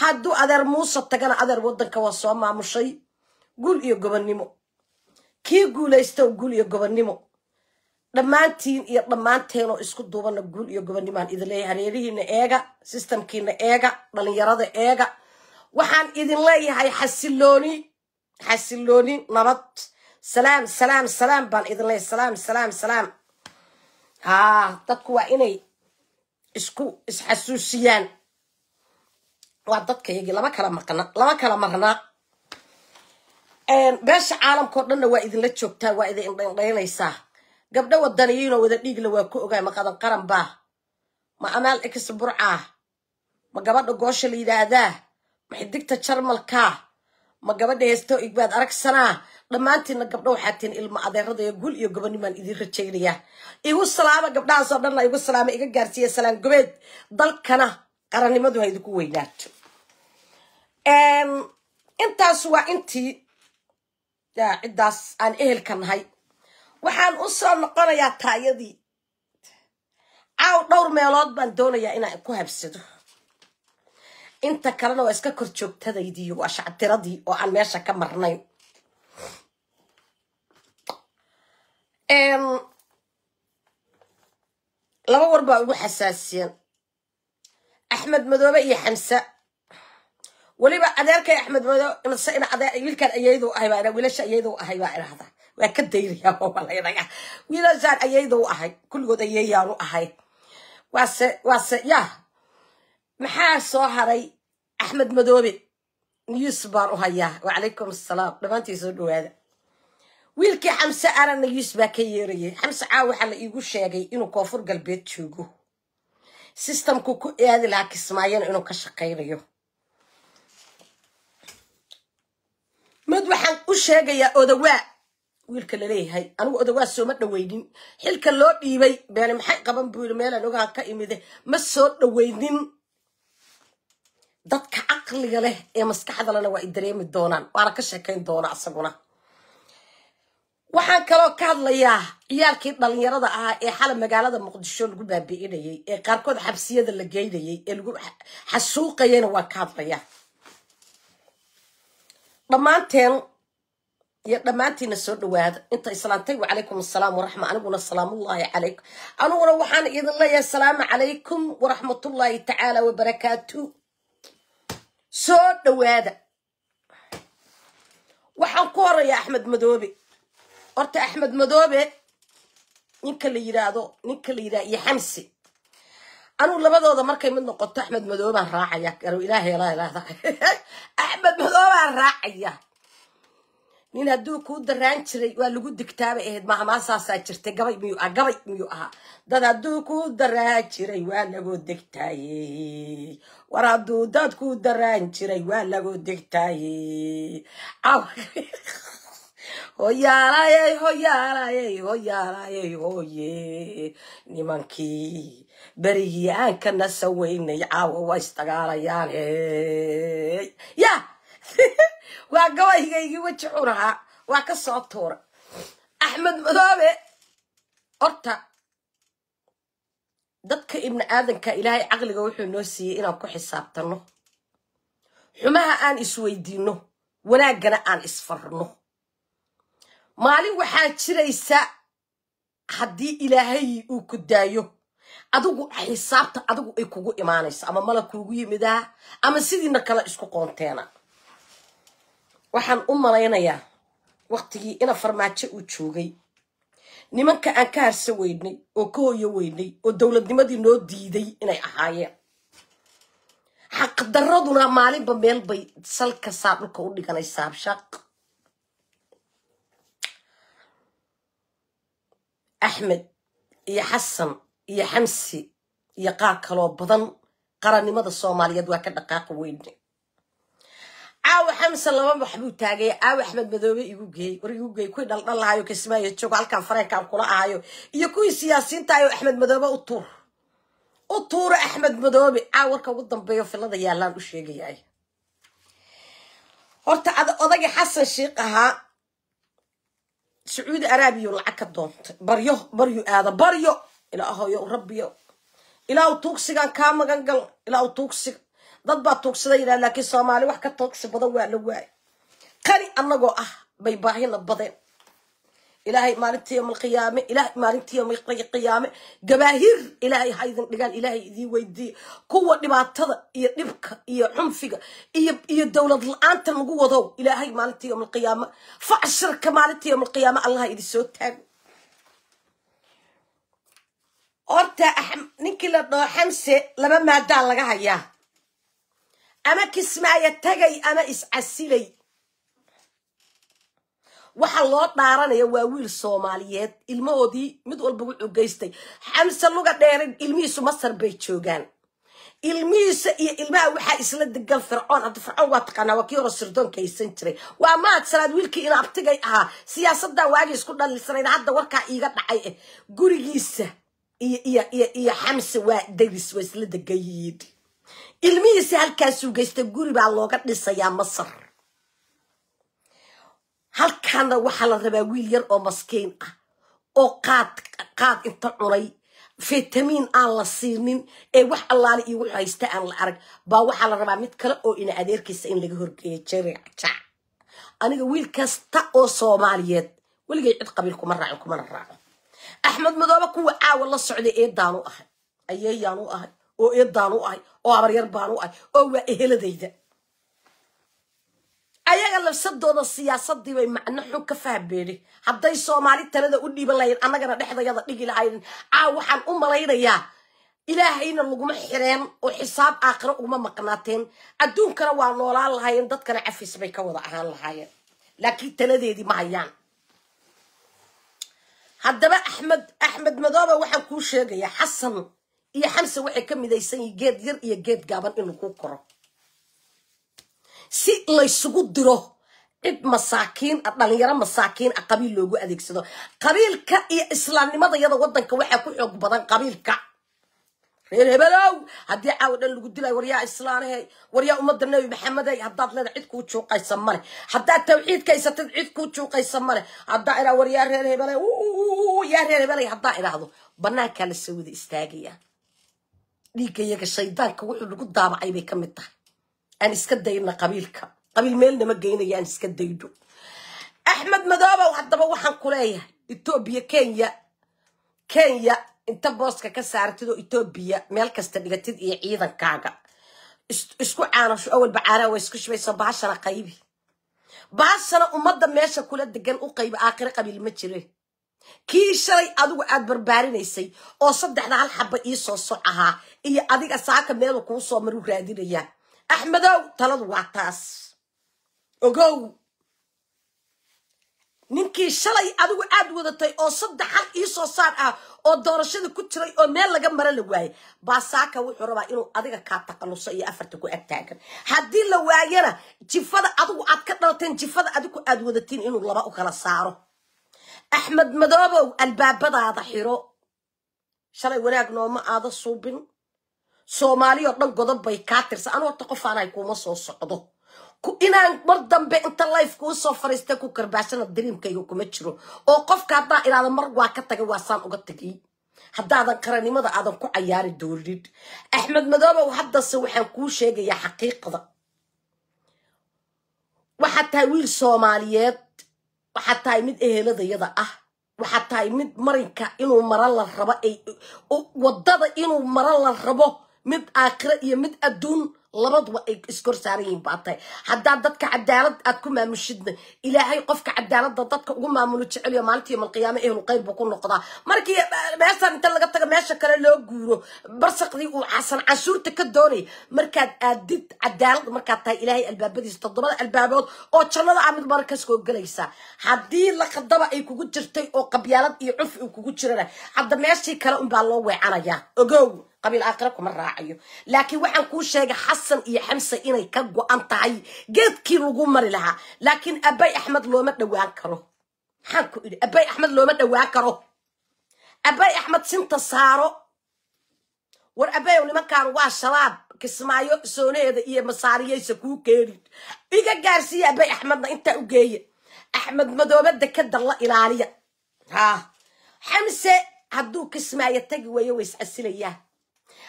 hadduu adeer muuse tagana adeer wadanka waa soo maamushay guul iyo gobonnimo kii guulaystow guul iyo gobonnimo dhammaantiin iyo dhammaanteenoo isku duubana guul iyo gobonnimaan idin hareerihiina eega sistamkiina eega dhallinyarada eega waxaan idin leeyahay xasilooni xasilooni nabad salaam salaam salaam baan idin salaam salaam salaam haa dadku waa inay isku isxasuusiyaan waa dadkayagii laba kala maqna laba kala maqnaa beesha caalamkao dhanna waa idinla joogtaa waa idin indhandhaynaysaa gabdho wadaniyiinoo wada dhiigla waa ku ogaa ma qadan qaran ma amaal x burcaa ma gabadha goosha la yidhaahdaa ma xidigta jarmalka ma gabadha heestoo igbaad aragsanaa dhammaantiinna gabdho waxaatiin ilmo adeerada iyo gul iyo gobonimaan idiin rajaynayaa igu salaama gabdhahaasoo dhanna igu salaama iga gaarsiiya salaan gobeed dalkana qarannimadu ha idinku weynaato intaas waa intii ciddaas aan ehelka nahay waxaan u soo noqonayaa taayadii caaw dhowr meelood baan doonayaa inaan ku habsado inta kalena waa iska kor joogtadaydii waa shactiradii oo aan meesha ka marnayn laba war baa ugu xasaasiyeen axmed madoobe iyo xamse weliba adeerkay axmed wiilkaan ayaydu ahay wiilasha ayaydu ahay baa idhahda waa ka dayraya wiilashaan ayaydu ahay kulligood ayayaanu ahay waase waase yah maxaa soo haray axmed madoobe niyuusuf baan u hayaa wacalaykum asalaam dhammaantii soo dhawaada wiilkii xamse aran niyuusuf baa ka yeerayay xamse caaw waxaa la iigu sheegay inuu koonfur galbeed joogo sistamku ku aadi lahaa kismaayana inuu ka shaqaynayo mid waxaan u sheegayaa odawaa wiilka laleeyahay anigu odawaa sooma dhaweynin xilka loo dhiibay beene maxay qaban buu yidhi meelaan ogaan ka imide ma soo dhaweynin dadka caqliga leh ee maskaxdalena waa i dareemi doonaan waana ka sheekayn doona isaguna waxaan kaloo ka hadlayaa ciyaalkii dhalinyarada ahaa ee xalab magaalada muqdisho lagu baabi'inayay ee qaarkood xabsiyada la geynayay ee lagu xasuuqayayna waan ka hadlayaa dhammaanteen iyo dhammaantiina soo dhawaada inta islaantay wacalaykum asalaam waraxma aniguna salaamullaahi calaykum aniguna waxaan idin leeyahay asalaamu calaykum waraxmatullaahi tacaala wabarakaatu soo dhawaada waxaan ku horeeyaa axmed madoobe horta axmed madoobe ninka la yidhaahdo ninka la yidhahdo iyo xamsi anuu labadooda markay mid noqoto axmed madoobaan raacaya ilaahelaxmed madoobaan raacaya nin hadduu kuu daraan jiray waa lagu digtaabay ahayd mahamaansaasaa jirtay gabay miyuu ah gabay miyuu ahaa dad hadduu kuu daraan jiray waa lagoo degtaayey war hadduu dad kuu daraan jiray waa lagoo degtaayey hoyaalayey hoyaalayey hoyaalayey hooye nimankii berigii aan ka nasawaynay caawa waa isdagaalayaan ya waa gabaygaygii weji cunahaa waa ka soo tuura axmed madoobe horta dadka ibni aadanka ilaahay caqliga wuxuu noo siiyey inaan ku xisaabtanno xumaha aan isweydiinno wanaaggana aan isfarno maalin waxaa jiraysa haddii ilaahay uu ku daayo adigu xisaabta adigu ay kugu imaanaysa ama mala kuugu yimidaa ama sidiina kale isku qoonteena waxaan u malaynayaa waqtigii ina farmaajo uu joogay nimanka aan ka harsa weynay oo ka hoyo weynay oo dowladnimadii noo diiday inay ahaayeen xaqdaraduna maalinba meel bay salka saa dhulka u dhiganay saabshaq axmed iyo xasan iyo xamsi iyo qaar kaloo badan qarannimada soomaaliyeed waa ka dhaqaaqa weyne caawa xamse laba waxbuu taagay caawa axmed madoobe igu geey war igu geey kuwii dhaldhallahayo kismaayo joogo halkan fareenkaan kula ahayo iyo kuwii siyaasiintaayo axmed madoobe u tuur u tuura axmed madoobe caaw warka ugu dambeeyo fillada yaallaan u sheegayaay horta odagii xasan sheikh ahaa sacuudi araabiyu lacag ka doontay baryo baryu aada baryo ilaa ahoyo rabbiyo tuugsigan kaa magan gal ilaa tuugsiga dad baa tuugsada yidhah laakiin soomaali wax ka tuugsi badan waa la waayay qani annagoo ah bay baahina badeen ilaahay maalintii yomlqiyaame ilahay maalintii yomqiyaame gabaahir ilaahay haydin dhigaan ilaahay idii weydiiya kuwa dhibaatada iyo dhibka iyo cunfiga iyo dowlad la-aanta lagu wadow ilaahay maalintii yomlqiyaame facshirka maalintii yomlqiyaame allaha soo taago horta ninkii la dhoo xamse laba maadaa laga hayaa ama kismaayo tagay ama iscasilay waxa loo dhaaranaya waa wiil soomaaliyeed ilmahoodii mid walba wuxuu geystay xamse luga dheerin ilmihiisu masar bay joogaan ilmihiisa iyo ilmaha waxaa isla degan fircoon hadda fircoon waa taqaanaa waa kii hore sirdoonka haysan jiray waa maadsanaad wiilkii inaabtigay ahaa siyaasaddan waagii isku dhalisanayd hadda warkaa iiga dhacay eh gurigiisa iyo xamse waa daris waa isla degayiid ilmihiisi halkaasuu geysta guri baa looga dhisayaa masar halkaana waxaa la rabaa wiil yar oo maskiin ah oo qaad qaad inta cunay fitamiin aan la siinin ee wax allaale iyo wuxu haysta aan la arag baa waxaa la rabaa mid kale oo ina adeerkiisa in laga horgeeyo jarica aniga wiil kasta oo soomaaliyeed weligay cid qabiil kuma raacin kumana raaco axmed madoobe kuwa caawa la socday eedaan u ahay ayeeyaan ahay oo eedaan ahay oo abaryar baan ahay oo waa eheladayda ayaga labsadooda siyaasaddiibay macno xun ka fahbeedhay hadday soomaali talada u dhiiban lahayn annagana dhexdayada dhigi lahayn caa waxaan u malaynayaa ilaahayna laguma xireen oo xisaab aakhiro uguma maqnaateen adduunkana waa noolaan lahaayeen dadkana cafis bay ka wada ahaan lahaayeen laakiin taladeedii ma hayaan haddaba axmed axmed madoobe waxaan kuu sheegaya xasan iyo xamse waxay ka midaysan yihiin geed yar iyo geed gaaban in lagu koro si laysugu diro cid masaakiin a ah, dhalinyaro masaakiin a ah, qabiil loogu adeegsado qabiilka iyo islaamnimadayada waddanka waxaa ku xoog badan qabiilka reer hebelow haddii caawa dhan lagu dilay waryaa islaaney waryaa ummadda nebi maxamedey haddaad leeda cid kuu juuqaysa male haddaad tawxiidka cid kuu juuqaysa male haddaa idha war reer hebeley yaa reer hebeley haddaa idhaahdo banaankaa lasoo wada istaagaya dhiigga shaydaanka wuxuu lagu daabacay bay ka mid tahay aan iska dayna qabiilka qabiil meelnama geynaya aan iska daydo axmed madoobow haddaba waxaan kuleeyahay leeyahay etoobiya kenya kenya inta booska ka saartid oo meel kasta dhigatid iyo ciidankaaga isku caanasho awalba caanaa waa isku shibayso baashana qaybi baashana ummadda meesha kula degan u qaybi aakhiro qabiil ma jire kii shalay adigu aad barbaarinaysay oo saddexda hal xaba iisoo soc ahaa iyo adiga saaka meelu kuu soo maru raadinayaa axmedow taladu waa taas ogow ninkii shalay adigu aad wadatay oo saddex xal iisoo saar ah oo doorashada ku jiray oo meel laga mara la waayay baasaaka wuxuu rabaa inuu adiga kaa taqaluso iyo afarta ku agtaagan haddii la waayana jifada adigu aad ka dhalateen jifada adigu aad wadatiin inuu laba u kala saaro axmed madoobow albaabadaada xiro shalay wanaag nooma aada suubin soomaaliyo dhan godob bay kaa tirsa anoo ta qofaanay kuma soo socdo inaan mar dambe inta lifeka usoo fariistay ku karbaashana dariimkayga kuma jiro oo qofka haddaa idhaada mar waa ka tagay waa saan uga tagiy haddaadan qaranimada aadan ku cayaari doonid axmed madoobow haddase waxaan kuu sheegayaa xaqiiqda waxaad tahay wiil soomaaliyeed waxaad tahay mid eheladayada ah waxaad tahay mid marinka inuu mara la rabo ay wadada inuu mara la rabo mid aakhira iyo mid adduun labaduba ay iskor saaran yihiin baa tahay haddaad dadka cadaalad aad ku maamushidna ilaahay qofka cadaalada dadka ugu maamulo jecelyo maalinta yomaalqiyaama ehlu khayr buu ku noqdaa markii meesaan inta laga taga meesha kale loo guuro barsakdii uu casan canshuurta ka doonay markaad aadid cadaalad markaad tahay ilaahay albaabadiisa toddobada albaabood oo jannada a ah mid marakaskoo gelaysaa haddii laqadaba ay kugu jirtay oo qabyaalad iyo cunf ay kugu jirana hadda meeshii kale unbaa loo weecanaya ogow qabiil aakhira kuma raacayo laakiin waxaan kuu sheegay xasan iyo xamse inay ka go-an tahay geedkii lagu mari lahaa laakiin abay axmed looma dhawaan karo maxaan ku idhi abay axmed looma dhawaan karo abay axmed sinta saaro war abayow nimankan waa shabaab kismaayo soonaheeda iyo masaariyaysa kuu keeni iga gaarsiiya abay axmedna intaa u geeya axmed madooba dekada la ilaaliya ha xamse hadduu kismaayo tagi weeyo way is casilayaan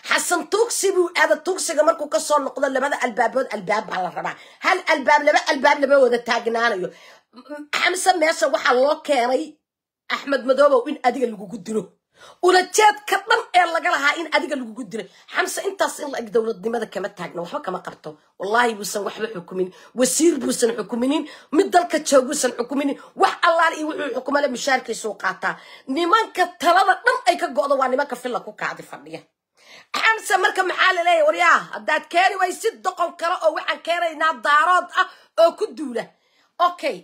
xasan tuugsi buu aada tuugsiga markuu kasoo noqdo labada albaabood albaab baa la rabaa hal albaab laba albaab lama wada taagnaanayo xamse meesha waxaa loo keenay axmed madoobow in adiga lagugu dilo ulajeedka dhan ee laga lahaa in adiga lagugu dilo xamse intaas in la dowladnimada kama taagna waxba kama qabto wallaahi buusan waxba xukuminin wasiir buusan xukuminin mid dalka jooguusan xukuminin wax allaal iyo wuxuu xukumale mushaarkiisuu qaataa nimanka talada dhan ay ka go-do waa nimanka filla ku kaadi fadhiya amse marka maxaa laleeyay waryaa haddaad keeni waysid doqon kale oo waxaan keenaynaa daarood ah oo ku duula okay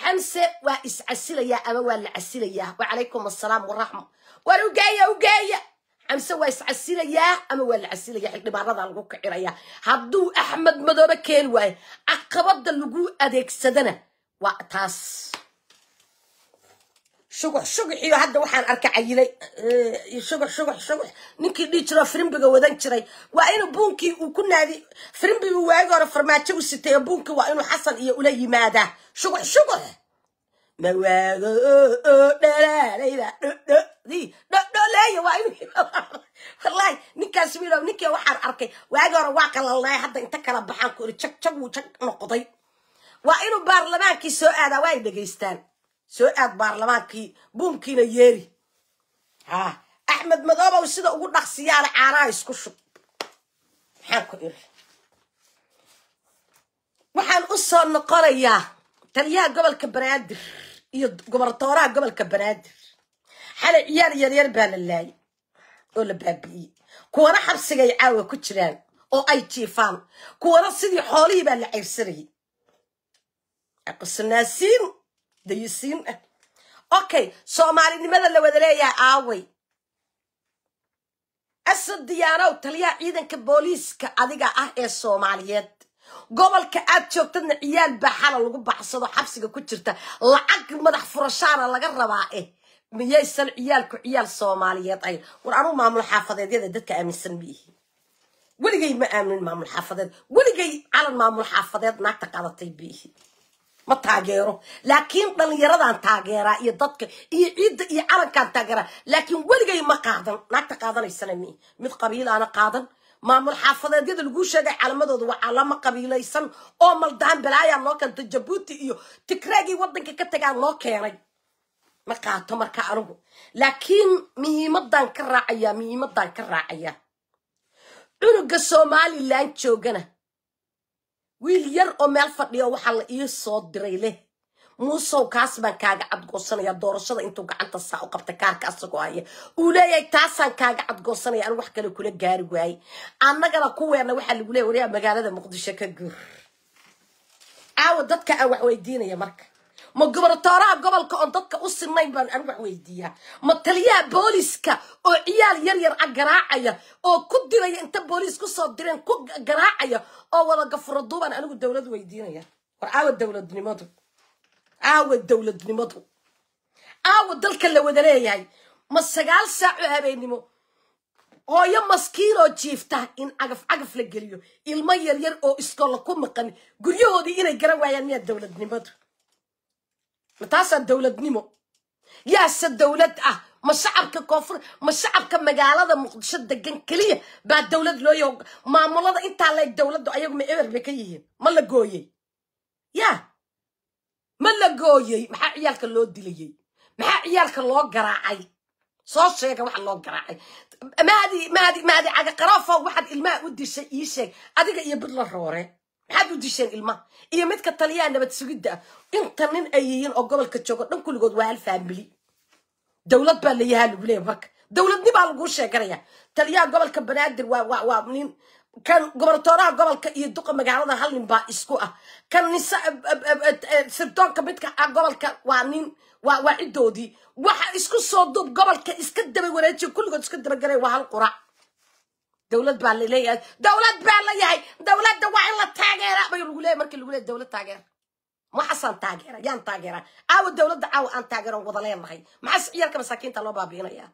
xamse waa iscasilayaa ama waa la casilayaa wacalaykum assalaam waraxma war ugeeya ugeeya xamse waa iscasilayaa ama waa la casilaya xildhibaanada lagu kicirayaa hadduu axmed madoobe keeni waayo caqabada lagu adeegsadana waa taas shugux shuguxiyo hadda waxaan arka cayilay shugux shugux shugux ninkii dhii jiroo firimbiga wadan jiray waa inuu buunkii uu ku naadi firimbigu waagi hore farmaajo u sitay buunkii waa inuu xasan iyo ula yimaadaa shugux shugux mawaago dhalaalayda dhodhodii dhodholeeya waa inuu wallahi ninkaas wiilow ninkii waxaan arkay waagi hore waa qalalnaayo hadda inta kala baxaan ku iri jag jag wuu jag noqday waa inuu baarlamaankii soo aadaa waa ay dhegaystaan soo aad baarlamaankii buumkiina yeeri ha axmed madoobow sida ugu dhaqsiyaana caanaha isku shub maxaan ku iri waxaan u soo noqonayaa taliyaha gobolka banaadir iyo gobartooraha gobolka banaadir xale ciyaar yaryar baa la laayay oo la baabi'iyey kuwana xabsigay caawa ku jiraan oo ay jiifaan kuwana sidii xoolihii baa la ceyrsanayay aqusnaasiin dayusiin ah okay soomaalinimada la wada leeyahay aaway asad diyaanow taliyaha ciidanka booliiska adiga ah ee soomaaliyeed gobolka aad joogtadna ciyaal baxala lagu baxsado xabsiga ku jirta lacag madax furashaana laga rabaa eh miyaysan ciyaalku ciyaal soomaaliyeed ayn war anuu maamul xaafadeedyada dadka aaminsan miihi weligay ma aaminin maamul xaafadeed weligay calan maamul xaafadeed naagta qadatay biihi ma taageero laakiin dhalinyaradaan taageeraa iyo dadka iyo ciidda iyo calankaan taageeraa laakiin weligay ma qaadan naagta qaadanaysana mi mid qabiilaana qaadan maamul xaafadeedyada laguu sheegay calamadooda waxaa lama qabiilaysan oo maldaan balaayaa loo keenta jabuuti iyo tigreegii waddanka ka tagaan loo keenay ma qaato marka anigu laakiin muhiimadan ka raacayaa muhiimadan ka raacayaa cunuga somalilan joogana wiil yar oo meel fadhiyo waxaa la ii soo diray leh muusow kaas baan kaaga cadgoosanaya doorashada intuu gacanta saa u qabta kaarka asagoo haya uu leeyahay taasaan kaaga cadgoosanaya anu wax kale kula gaari waaye annagana kuweena waxaa lagu leeya wariyaa magaalada muqdisho ka gur caawa dadka aan wax weydiinaya marka ma gobartooraha gobolka oon dadka u sinayn baan anu wax weydiiyaa ma taliyaha booliiska oo ciyaal yar yar a garaacaya oo ku diraya inta booliis kusoo direen ku garaacaya oo wada gafuro duubaan anigu dowlad weydiinaya war caawa dowladnimadu caawa dowladnimadu caawa dalka la wada leeyahay ma sagaal saaco habeennimo hooyo maskiinoo jiifta in cagaf cagaf la geliyo ilmo yaryar oo iskoolla ku maqan guryahoodii inay garan waayaan miyaa dowladnimadu taasaa dowladnimo yaase dowlad ah ma shacabka koonfur ma shacabka magaalada muqdisho degan keliya baa dowlad looyo maamulada intaa leeg dowladdu ayagu ma eber bay ka yihiin ma la gooyey ya ma la gooyey maxaa ciyaalka loo dilayey maxaa ciyaalka loo garaacay soo sheega waxa loo garaacay maadi maadi maadi cagaqaraafo waxaad ilmaha u dishay ii sheeg adiga iyo budla roore maxaad u disheen ilmaha iyo midka taliyaa nabad sugidda ah inta nin ay yihiin oo gobolka joogo dhan kulligood waa hal faamili dowlad baa layahaa lagu leeya marka dowladnibaa laguu sheeganaya taliyaha gobolka banaadir waa waa waa nin kan gobonatooraha gobolka iyo duqa magaalada hal nin baa isku ah kan nisa sirdoonka midka ah gobolka waa nin waa ciddoodii waxa isku soo duub gobolka iska daba wareejiya kulligood iska dabagalay waa hal qurac dowlad baa laleeyahay dowlad baa la yahay dowladda waa in la taageera bay lagu leeyahy markii lagu leeyahy dowlad taageera maxaasaan taageera yaan taageeraa caawa dowladda caawa aan taageeran wada leenahay maxaa ciyaalka masaakiinta loo baabiinayaa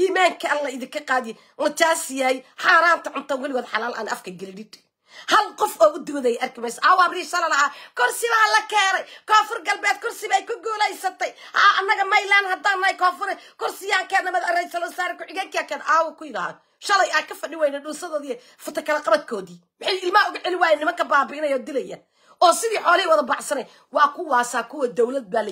iimaanka alla idinka qaadi mataas yahay xaaraanta cunta weligood xalaal aan afka gelidhid hal qof oo u dooday arki mayso awa abrii lahaa kursi la keenay koonfur galbeed kursi bay ku guulaysatay annaga maylaan haddaan nahay koonfure kursiyaan raysalo saare ku-xigeenkiyaa aawa ku idahaan shalay aan ka fadhi weyna dhunsadoodii fatakala qabadkoodii maxay ilmaa uga celi waaya nimanka baabiinaya oo dilaya oo sidii xoolihii wada baxsanay waa kuwaasaa kuwa dawlad baa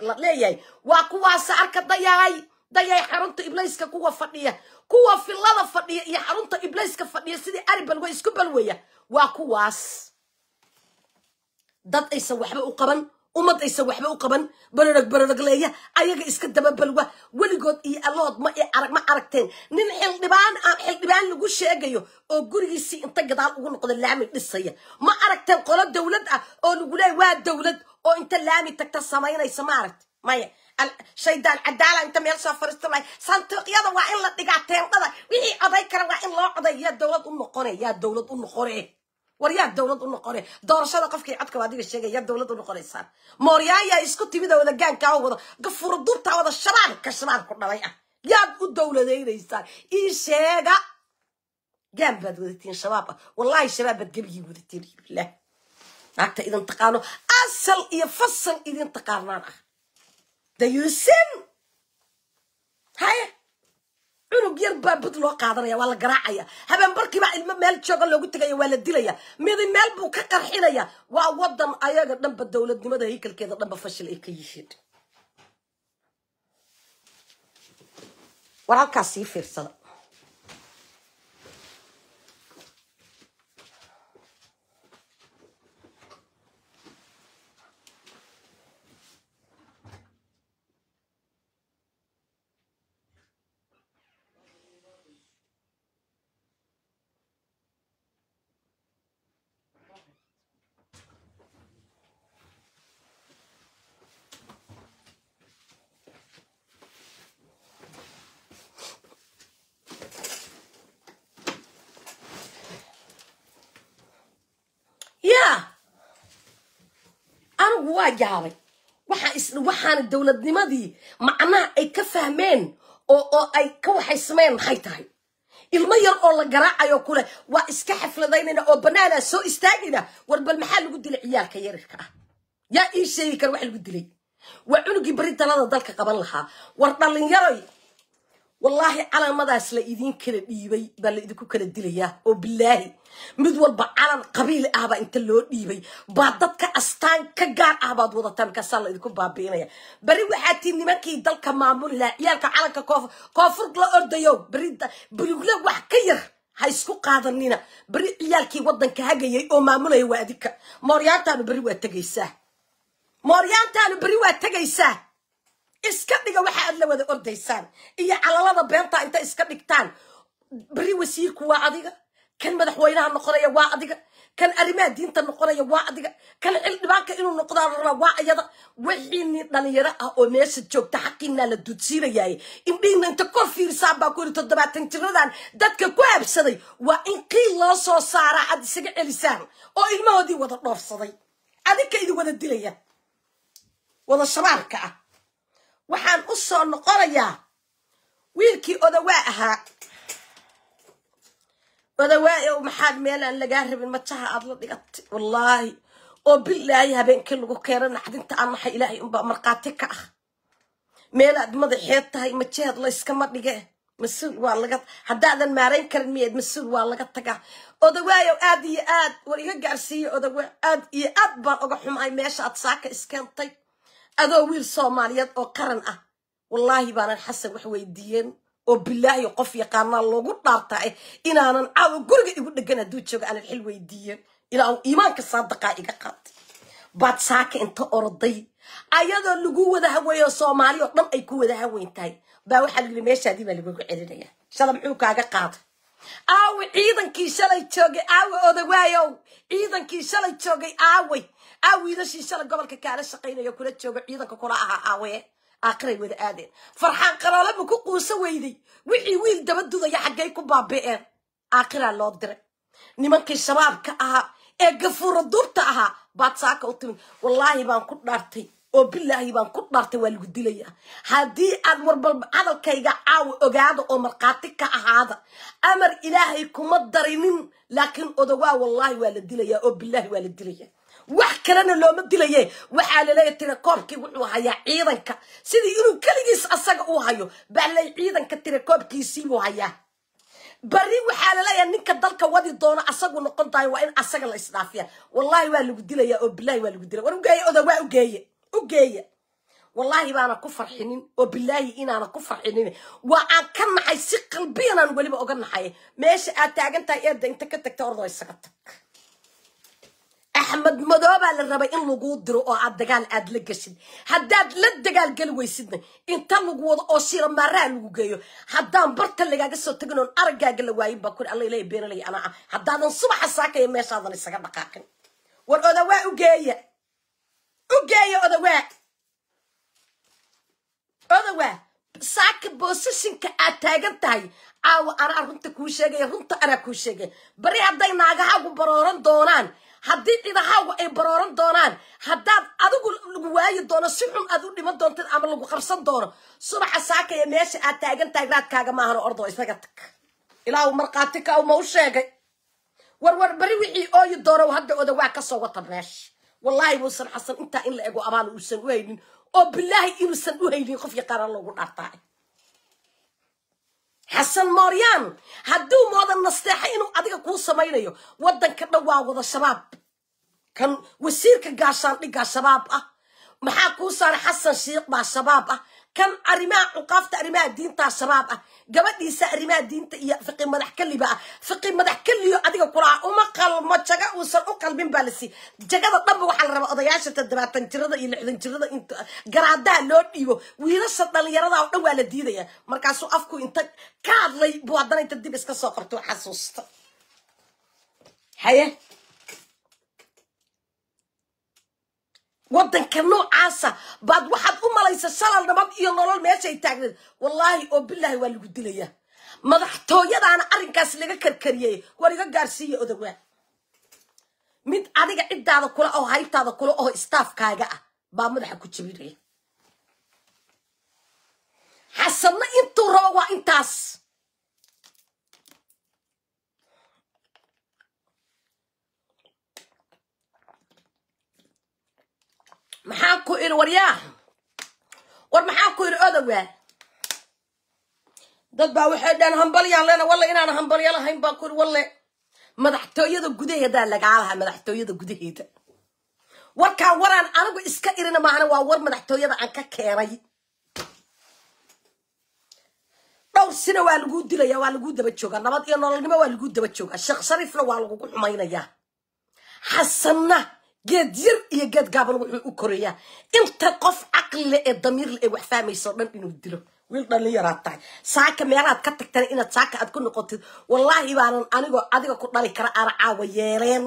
la leeyahay waa kuwaasa arka dayay dayay xarunta ibliiska kuwa fadhiya kuwa filada fadhiya iyo xarunta ibliiska fadhiya sidii aribal way isku balweya waa kuwaas dad aysan waxba u qaban umad aysan waxba u qaban bararag bararagleeya ayaga iska dababalwa weligood iyo alood ma arag ma aragteen nin xildhibaan a xildhibaan lagu sheegayo oo gurigiisii inta gadaal ugu noqda laami dhisaya ma aragteen qolo dawlad ah oo lagu leeya waa dawlad oo inta laami tagta samaynaysa ma aragte maya shaydaan cadaala inta meel soo fariista lahay santuuqyada waa in la dhigaa teendhada wixii coday kara waa in loo coday yaa dawlad u noqone yaa dawlad u noqone war yaa dowlad u noqone doorashada qofkii codkaba adiga sheegaya dowlad u noqonaysaan mooryayaa isku timid oo wadagaankaa wado gafuura duubtaa wada shabaab ka shabaab ku dhalay ah yaad u dowladaynaysaan ii sheega gaan baad wadatiin shabaab ah wallaahi shabaab baad gebigii wadatiin bilah naagta idin taqaano asal iyo fasal idin taqaanaan ah dayuusin haye cunug yar baa bud loo qaadanaya waa la garaacaya habeen barkii baa ilmo meel jooga loogu tegaya waa la dilaya midi meel buu ka qarxinaya waa waddan ayaga dhanba dowladnimada haykalkeeda dhanba fashil ay ka yihiin war halkaas sii fiirsada waa jaabay waxaana dowladnimadii macnaha ay ka fahmeen oo ay ka waxaysameen maxay tahay ilmo yar oo la garaacayo kuleh waa iska xafladaynayna oo bannaana soo istaagayna war bal maxaa lagu dilay ciyaalka yarirka ah yaa ii sheegi kara wax lagu dilay waa cunugii beri talada dalka qaban lahaa war dhallinyaroy wallaahi calamadaas la idin kala dhiibay baa la kala dilayaa oo bilaahi mid walba calan qabiil ah inta loo dhiibay baa dadka astaan ka gaar ah baad wadataan markaasaa la baabiinaya beri waxaa tii nimankii dalka maamuli lahaa ciyaalka calanka koonfurd la ordayo beri bulugla wax ka yar ha isku qaadanina beri ciyaalkii waddanka hagayay oo maamulaya waa adinka mooryaantaanu beri waa tegaysaa mooryaantaanu beri waa tegaysaa iska dhiga waxa aad la wada ordaysaan iyo calalada beenta inta iska dhigtaan beri wasiirku waa adiga kan madaxweynaha noqonaya waa adiga kan arrimaha diinta noqonaya waa adiga kan xildhibaanka inuu noqdaa raba waa ayada wixiinii dhalinyaro ah oo meesha joogta xaqiinaa la duudsiinayaaye indhiina inta kor fiirsaan baa ku yidhi toddobaatan jiradan dadka ku habsaday waa in qiil loo soo saaraa aad isaga celisaan oo ilmahoodii wada dhoorsaday adinka idin wada dilaya wada shabaabka ah waxaan u soo noqonayaa wiilkii odawaa ahaa odawaa ow maxaad meelaan lagaa rabin majaha aad la dhigatay wallaahi oo bilaahi habeenkii lagu keena naxdinta aan naxay ilaahay unbaa markhaati ka ah meelaad madaxeed tahay majeheed layskama dhige mas waa laga haddaadan maarayn karin miyeed mas-uul waa laga tagaa odawaayo aad iyo aad war iga gaarsiiya odawaa aad iyo aad baan oga xumaay meesha aad saaka iskeentay adoo wiil soomaaliyeed oo qaran ah wallaahi baanan xasan wax weydiiyeen oo bilaahi qof yaqaanaa logu dhaartaa eh inaanan caawa guriga igu dhegan hadduu joogo aanan xil weydiiyeen ilaa iimaanka saadaqaa iga qaatay baad saaka inta oroday ayadoo lagu wada haweeyo soomaali oo dhan ay ku wada haweyn tahay baa waxaa layidhi meeshaadii baa lagugu celinaya shala muxuu kaaga qaaday aaway ciidankii shalay joogay aaway odawaayow ciidankii shalay joogay aaway aa wiilashii shala gobolka kaala shaqaynayo kula jooga ciidanka kula ahaa aawee aakhiray wada aadeen farxaan qaloolama ku quuso weyday wixii wiil dabadudaya dudaya xaggay ku baabe'een aakhiraa loo diray nimankii shabaabka ahaa ee gafuura duubta ahaa baad saaka u timid wallaahi baan ku dhaartay oo bilaahi baan ku dhaartay waa lagu dilayaa haddii aad warbalba hadalkayga caawa ogaada oo markhaati ka ahaada amar ilaahay kuma darinin laakiin odowaa wallaahi waa la dilayaa oo bilaahi waa la dilayaa wax kalena looma dilaye waxaa laleeya tire koobkii wuxuu hayaa ciidanka sidii inuu keligiis asaga u hayo bahlay ciidanka tire koobkiisii buu hayaa bari waxaa laleeyaha ninka dalka wadi doono asagu noqon tahay waa in asaga la isdhaafiya wallahi waa lagu dilaya oo bilahi waa lagu dilaya war ugeeye oda waa ugeeye ugeeye wallaahi baana ku farxinin oo bilaahi inaana ku farxinin waa aan ka naxay si qalbiyanaan weliba oga naxay meesha aad taagan tahay eedda inta ka tagta orda isaga tag axmed madoobaa la rabay in laguu diro oo aad dagaal aad la geshid haddaad la dagaal geli weysidna inta lagu wado oo shiiramaaraa lagu geeyo haddaan barta lagaaga soo tegin oon araggaaga la waayin baa kuri alla ilaahay beenalaya anaa ah haddaadan subaxa saakaya meeshaadan isaga dhaqaaqin war odawaa ugeeya ugeeya odawaa odawaa saaka boosishinka aad taagan tahay caawa anaa runta kuu sheegaya kuu sheegaya bari hadday naagahaagu barooran doonaan هدي إذا هاو إبرارن دونان هدا أدوغل لغواي دونا سيحم أدوغل لما دونت أمر لغو خرصان دونا سنع ساكا يميش أتاقن تاقرات كاقا ماهر أردو إسفاقاتك إلاو مرقاتك أو موشاق ورور بريوي إي أوي دونا وهدا أودا واكا صوتا باش والله يبو سنع حسن إنتا إلا إغو أمان أوسن وهيلين أو بالله إلو سن وهيلين خفي قارا لغو نارتاعي xasan mooryaan hadduu moodan nasteexa inuu adiga kuu samaynayo waddanka dhan waa wada shabaab kan wasiirka gaashaandhiggaa shabaab ah maxaa kuu saara xasan shiiq baa shabaab ah kan arrimaha cuqaafta arrimaha diinta shabaab ah gabadhiisa arrimaha diinta iyo fiqi madax keliba ah fiqi madax keliyo adiga kulaha uma qalmo jaga uusan u qalbin baa lasi jagada dhanba waxaa la rabaa odayaasha toddobaatan jirada iyo lixdan jirada int loo dhiibo wiilasha dhalinyarada oo dhan waa la diidaya markaasuu afku inta ka hadlay buu haddana inta dib iska soo qabta xasuusta haye waddanka noocaasa baad waxaad u malaysa shalal nabad iyo nolol meeshay taagneed wallaahi oo bilaahi waa lagu dilaya madaxtooyadaana arrinkaas laga karkariyey war iga gaarsiiya odawaa mid adiga ciddaada kula ah oo haybtaada kula ah oo istaafkaaga ah baa madaxa ku jibinaya xasanna intuu rabo waa intaas maxaan ku iri waryaa war maxaan ku iri odogaa dad baa waxay dhaheen hambalyaan leena walle inaan hambalyo lahayn baan ku iri walle madaxtooyada gudaheedaa lagaa madaxtooyada gudaheeda warkaan waraan anigu iska irina maahana waa war madaxtooyada aan ka keenay dhowr sina waa laguu dilaya waa laguu daba joogaa nabad iyo nololnimo waa laguu daba joogaa sheekh shariifna waa lagugu xumaynayaa xasanna geed yar iyo geed gaaban wuxuu u korayaa inta qof caqlile ee damiirle ee wax fahmayso dhan inuu dilo wiil dhallinyaraad tahay saaka meelaad ka tagtana inaad saaka aad ku noqotid wallaahi baanan anigoo adiga ku dhali kara aana caawa yeeleen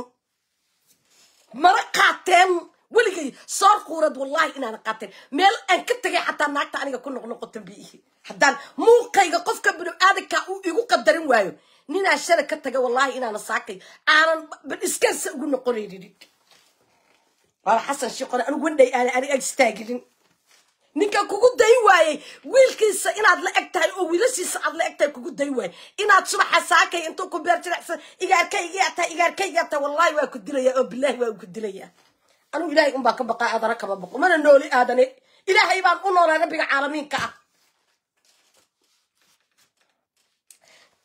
mana qaateen weligay soor kuurad wallaahi inaana qaateen meel aan ka tegay xataa naagta aniga ku noqnoqotan bi haddaan muuqayga qofka binu-aadanka uu igu qadarin waayo ninaa shala ka taga wallaahi inaana saakay aanan iskaasa ugu noqonaynid أنا حسن شقر أنا ودي أنا أنا أستاجرين نكا كوكو دايواي ويلكنس إن عدل أكتر أو ويلسيس عدل أكتر كوكو دايواي إن عدل حساكي إنتو كوبرتي لأس إيجار كي يأتا إيجار كي يأتا والله وكدلية أو بالله وكدلية أنا ولاي أم باكا بقى أدرك أبا بقى أنا نولي أدني إلهي بان أنا ربي عالمين كا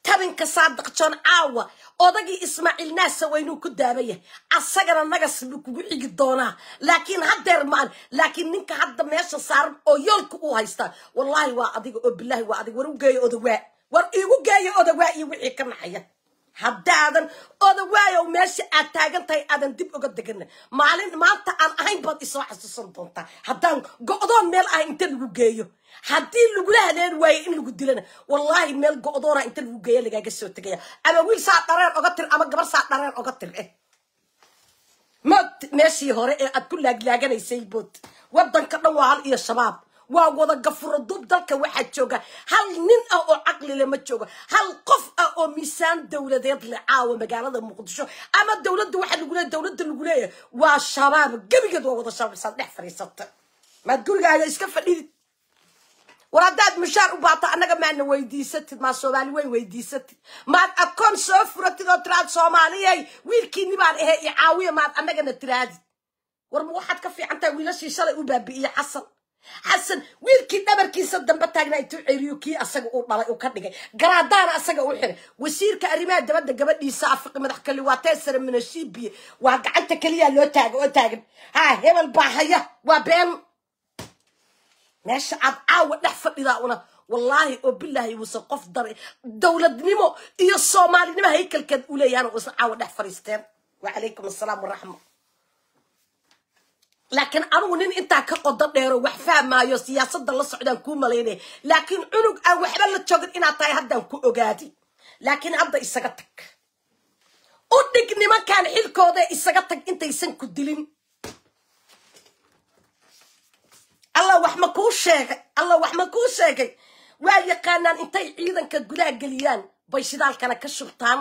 tabinka saadiq jon caawa odagii ismaaciil naasa waynuu ku daabaya asagana nagas kugu xigi doonaa laakiin haddeer maan laakiin ninka hadda meesha saaran oo yoolka uu haystaa wallaahi waa adiga oo bilaahi waa adiga war u geeyo odawaa war iigu geeya odawaa iyo wixii ka naxaya haddaadan oda waayow meesha aad taagan tahay aadan dib uga degana maalin maanta aan ahayn baad isoo xasuusan doontaa haddaan go-doon meel ah inta lagu geeyo haddii lagula hadeen waayo in lagu dilana wallaahi meel go-doonah inta lagu geeya lagaaga soo tegaya ama wiil saa dhareen oga tir ama gabar saa dhareen oga tir eh mood meeshii hore ee aad ku laaglaaganaysaybod waddanka dhan waa hal iyo shabaab waa wada gafuradub dalka waxaa jooga hal nin ah oo caqlile ma joogo hal qof ah oo miisaan dowladeed le caawa magaalada muqdisho ama dowladda waxaa lagule dowladda lagu leeyahy waa shabaab gebigeed waa wada shabaabsaad dhex fadhiisata maad gurigaaga iska fadhidid war haddaad mushaar u baato annaga maadna weydiisatid maa soomaali way weydiisatid maad akoon soo furatid oo tiraad soomaaliyay wiilkiini baan i caawiya maad annagana tiraadid war ma waxaad ka fiican tahay wiilashii shalay u baabi'iyey xasan حسن ويلكي نمر كي صدن بتاعنا يتو عريو كي أساق أول مالا يو كان لغي قرادان أساق أول وسير كأريما دمان دقا من إيسا أفق من اللي واتيسر من الشيبي واقع أنت كليا لو تاق أو تاق ها هيم الباحية وابين ماشا عاد عاو نحفق إذا أولا والله وبالله وسقف در دولة نمو إيا الصومالي نمو هيكل كد أولي يانو وسعاو نحفر يستير وعليكم السلام والرحمة laakiin anugu nin intaa ka qodo dheero wax fahmaayo siyaasada la socdaan kuu malaynaya laakiin cunug aan waxba la jogin inaad tahay haddaan ku ogaadi laakiin hadda isaga tag u dhig nimankan xilkooda isaga tag intaysan ku dilin allah wax ma kuu sheegay allah wax kuu sheegay waa yaqaanaan intay ciidanka gudaha geliyaan bay shidaalkana ka shubtaan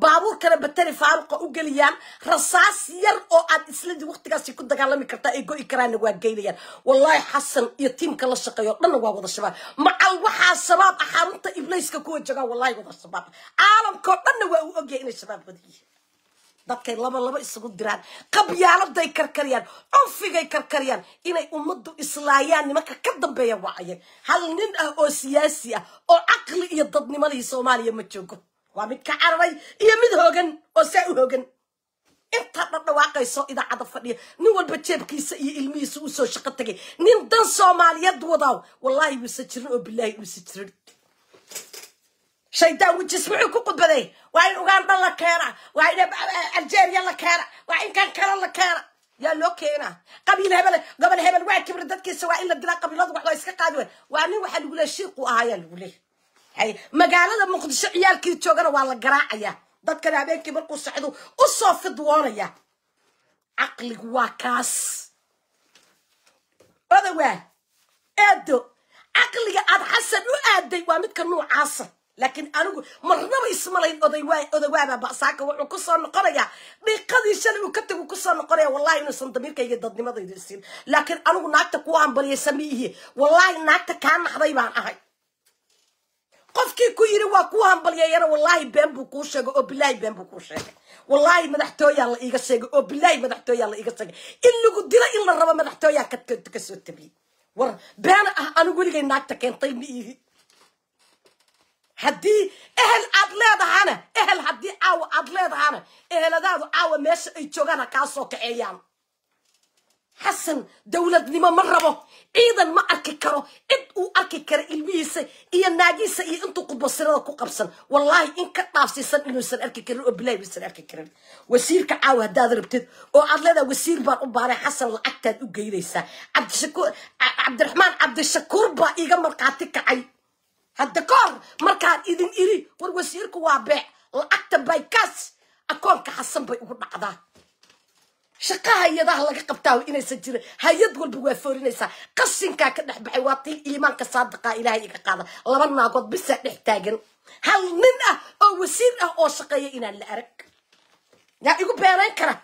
baabuurkana bateri faaruqa u geliyaan rasaas yar oo aad isladi waqtigaasi ku dagaalami kartaa ay go'i karaanna waa geynayaan wallaahi xasan iyo tiimka la shaqeeyo dhanna waa wada shabaab macal waxaa shabaab ah xarunta ibliiska kuwa jogaa wallahi wada shabaab caalamkao dhanna waa u ogyahay inay shabaab badan yihiin dadkay laba laba isugu diraan qabyaaladay karkariyaan cunfigay karkariyaan inay ummaddu islaayaan nimanka ka dambeeya waa ayag hal nin ah oo siyaasi ah oo caqli iyo dadnimadii soomaaliya ma joogo وامد كعربي يمد هوجن وسأ هوجن انت تطلع واقع يسوا إذا عدا نقول بتشيب كيس يلمي يسوا يسوا شقتك نندن سومالي يدوضاو والله يسجرن وبالله يسجرن شيدا وجه سمعوك قد بدي وعين أوغاندا الله كيرا وعين ألجيريا الله كيرا وعين كان كيرا الله كيرا يا لوكينا قبيل هبل قبل هبل واعي كبر دتك سواء الا قبيل الله وحده يسكت قادوه واني واحد يقول الشيق وايا الاولي magaalada muqdisho ciyaalkii joogana waa la garaacaya dadkan habeenkii markuu socdu usoo fidwoonaya caqligu waa kaas odawa eedo caqliga aad xasan u aaday waa midka nuucaasa laakiin anigu marnaba ismalayn odaywa odawaabaa basaaka wuxuu kusoo noqonayaa dhiiqadii shalay uu ka tagu kusoo noqonaya wallahi inuusan damiirkayga dadnimadayda isiin laakiin anigu naagta ku hambalyaysa ma wallahi naagta kaa naxday baan ahay qofkii ku yiri waa kuwa hambalyayana wallahi been buu kuu sheegay oo bilaahi been buu kuu sheegay wallahi madaxtooyaa la iiga sheegay oo bilaahi madaxtooyaa la iiga sheegay in lagu dilo in la rabo madaxtooyaa kadka kasoo tabiyey war beena ah anigu weligay naagta keentay ma ihi haddii ehel aad leedahana ehel haddii caawa aad leedahana eheladaadu caawa meesha ay joogaan ha kaa kaceeyaan xasan dowladnimo ma rabo ciidan ma arki karo cid uu arki kara ilmihiisa iyo naagiisa iyo intuu qudbasirada ku qabsan wallaahi in ka dhaafsiisan inuusan arki karin oo bilaahi uusan arki karin wasiirka caawa haddaad rabtid oo aad leedaha wasiir baan u baanay xasan lacagtaad u geynaysaa cabdiraxmaan cabdishakuur baa iga markhaati kacay hadda ka markaan idin iri war wasiirku waa beec lacagta baykaas akoonka xasan bay ugu dhacdaa shaqa hay-adaha laga qabtaa inaysan jirin hay-ad walba waa foorinaysaa qashinkaa ka dhex baxay waa tii iimaanka saadiqaa ilaahay iga qaada laba naagood bisaa dhex taagan hal nin ah oo wasiir ah oo shaqeeya inaan la arag yaa igu beerayn kara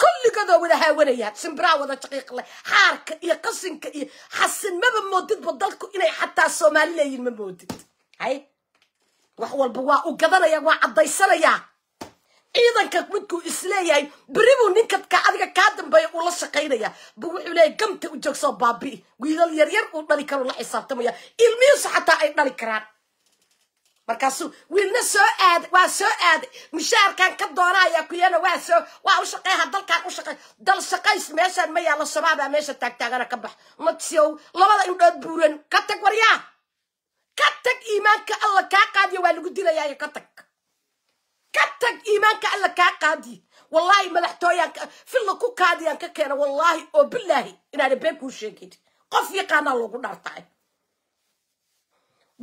kulligood wada haawanayaan simbiraa wada shaqiiqle xaarka iyo qashinka iyo xasin maba moodidba dalku inay xataa soomaali leeyin ma moodid hay wax walba waa u gadanayaa waa caddaysanayaa ciidanka midkuu isleeyahay beri buu ninka adiga kaa dambeeya uula shaqaynaya b wuxuu leeyahy gamta u joogsoo baabi'i wiilal yaryar uu dhali karuu la xisaabtamaya ilmihiisu xataa ay dhali karaan markaasuu wiilna soo aada waa soo aaday mushaarkan ka doonaayaa kuyana waa soo waa u shaqeyha dalkaan u shaqey dal shaqays meeshaan ma yaallo shabaabaa meesha taagtaagana ka bax matsiow labada indhood buuran ka tag waryaa ka tag iimaanka alla kaa qaadiyo waa lagu dilayaa ka tag كتك إيمانك على كاقادي والله ملحتويا في اللقو كادي أنك كينا والله أو بالله إن أنا بيكو شيكيد قف يقانا لغو نارتاي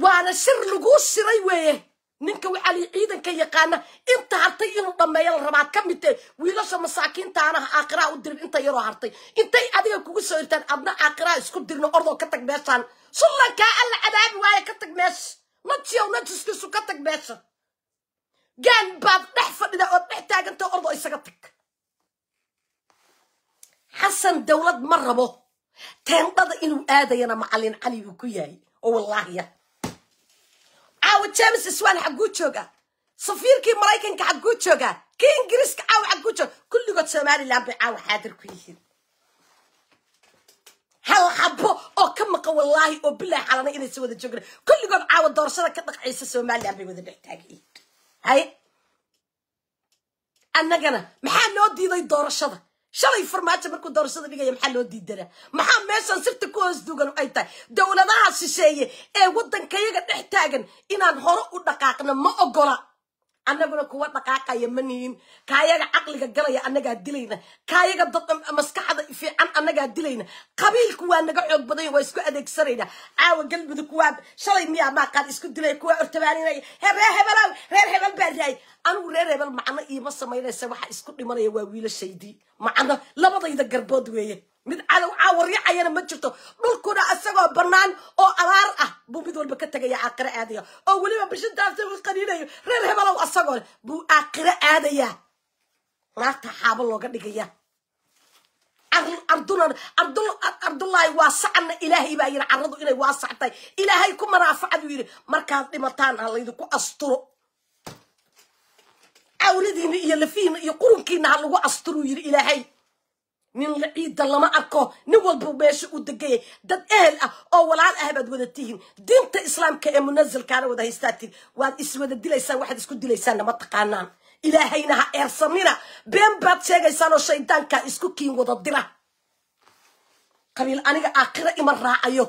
وانا سر لغو سري ويه نينك وعلي عيدا كي يقانا انت هرتي انو دمي كم كمت ويلاشا مساكين تانا آقراء ودرب انت يرو هرتي انت ادي كوكو سويرتان ابنا آقراء اسكو درنا أرضو كتك بيسان سلن كا ألا عذاب وايا كتك بيس ما تسيو نتسكسو كتك بيسان قان باب تحفظ إذا أود محتاج أنت أرضه يسقطك حسن دولد مرة بو تنقض إنو آدي ينا معلن علي وكياي والله يا عاو تشامس إسوان حقود شوغا صفير كي مرايكن كحقود شوغا كي إنجريس كعاو حقود شوغا كل قد سمالي لابي عاو حادر كويهين هل حبو أو كم قو الله أو بالله حالنا إني سوى ذا شوغر كل قد عاو الدور شوغا كتنق عيسى سمالي لابي وذا محتاجين annagana maxaa loo diiday doorashada shalay farmaajo markuu doorashada dhigaya maxaa loo diidanaa maxaa meeshan sirta ku hoos duugan ay tahay dowladaha shisheeye ee waddankayaga dhex taagan inaan hore u dhaqaaqna ma ogola annaguna kuwa dhaqaaqaya ma nihin kaayaga caqliga galaya annagaa dilayna kaayaga dad maskaxda fiican annagaa dilayna qabiilku waa naga xoog badany waa isku adeegsanayna caawa galmudug kuwaa shalay miyaa maaqaad isku dilay kuwaa ortabaaninaya hebee hebelaw reer hebel baa raay anugu reer hebel macno iima samaynaysa waxaa isku dhimanaya waa wiilashaydii macno labadayda garbood weeye mid cadow caawaryacayana ma jirto dhulkuna isagoo bannaan oo abaar ah buu mid walba ka tegaya aakiro aadaya oo weliba bishintaas qaniinayo reer hebalow asagoo buu aakiro aadayaa naarta xaabo looga dhigaya ardulaahi waa sacna ilaahay baa yidhi caradu inay waasactahay ilaahay ku manaafacad uu yidhi markaad dhimataan ha laydinku asturo cawradiina iyo lafihiina iyo qurunkiina ha lagu asturuu yidhi ilaahay nin la ciidda lama arko nin walba meesha uu degayay dad ehel ah oo walaal ah baad wada tihiin diinta islaamka ee munazilkaana wada haystaatiin waad iswada dilaysaan waxaad isku dilaysaanna ma taqaanaan ilaahayna ha eersamina been baad sheegaysaan oo shaydaankaa isku kiin wada dila qabiil aniga aakhira ima raacayo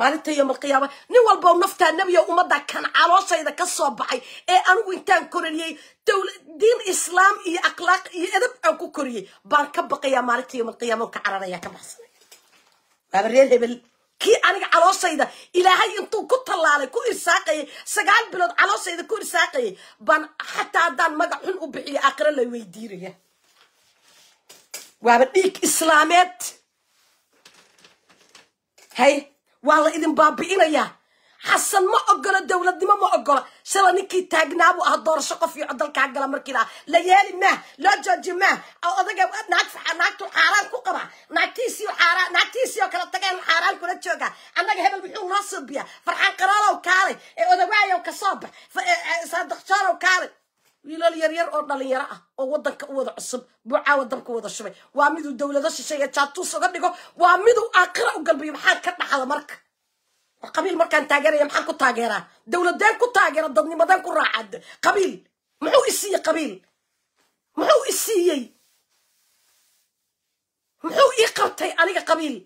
مالتا يوم القيامة نوال بو نفتا نبي أمدا كان عروسا إذا كصوب بحي إيه أنو إنتان كوريلي دول دين إسلام إي أقلاق إي أدب أكو كوريلي بارك بقيا مالتا يوم القيامة وكعرانا يا كمحصن بابرين هبل كي أنا عروسا إذا إلى هاي إنتو كو طلالي كو إرساقي سقال بلود عروسا إذا كو إرساقي بان حتى دان مدحون أبعي آخر اللي ويديري وابر إيك إسلامات هاي waa la idin baabi'inayaa xasan ma ogolo dowladnimo ma ogolo shala ninkii taagnaabuu ah doorasho qof iico dalkaa gala markii lahaa la yeeli maah loo jooji maah odaga naagtu xaaraan ku qaba naagtiisii oo kala tageen xaaraan kula jooga annaga hebel muxuu noo suubiyaa farxaan qaroolow kaalay ee odawaayow ka soo bax saadakshoolow kaalay wiilal yaryar oo dhalinyaro ah oo wadanka u wada cusub buu caawa dabka wada shubay waa miduu dowlado shisheeye jaatuus uga dhigo waa miduu aakhira u galbiyo maxaa ka dhaxda marka war qabiil markaan taageeraya maxaa ku taageeraa dowladeen ku taageera dadnimadeen ku raacaa qabiil muxuu isiiyey qabiil muxuu isiiyey muxuu ii qabtay aniga qabiil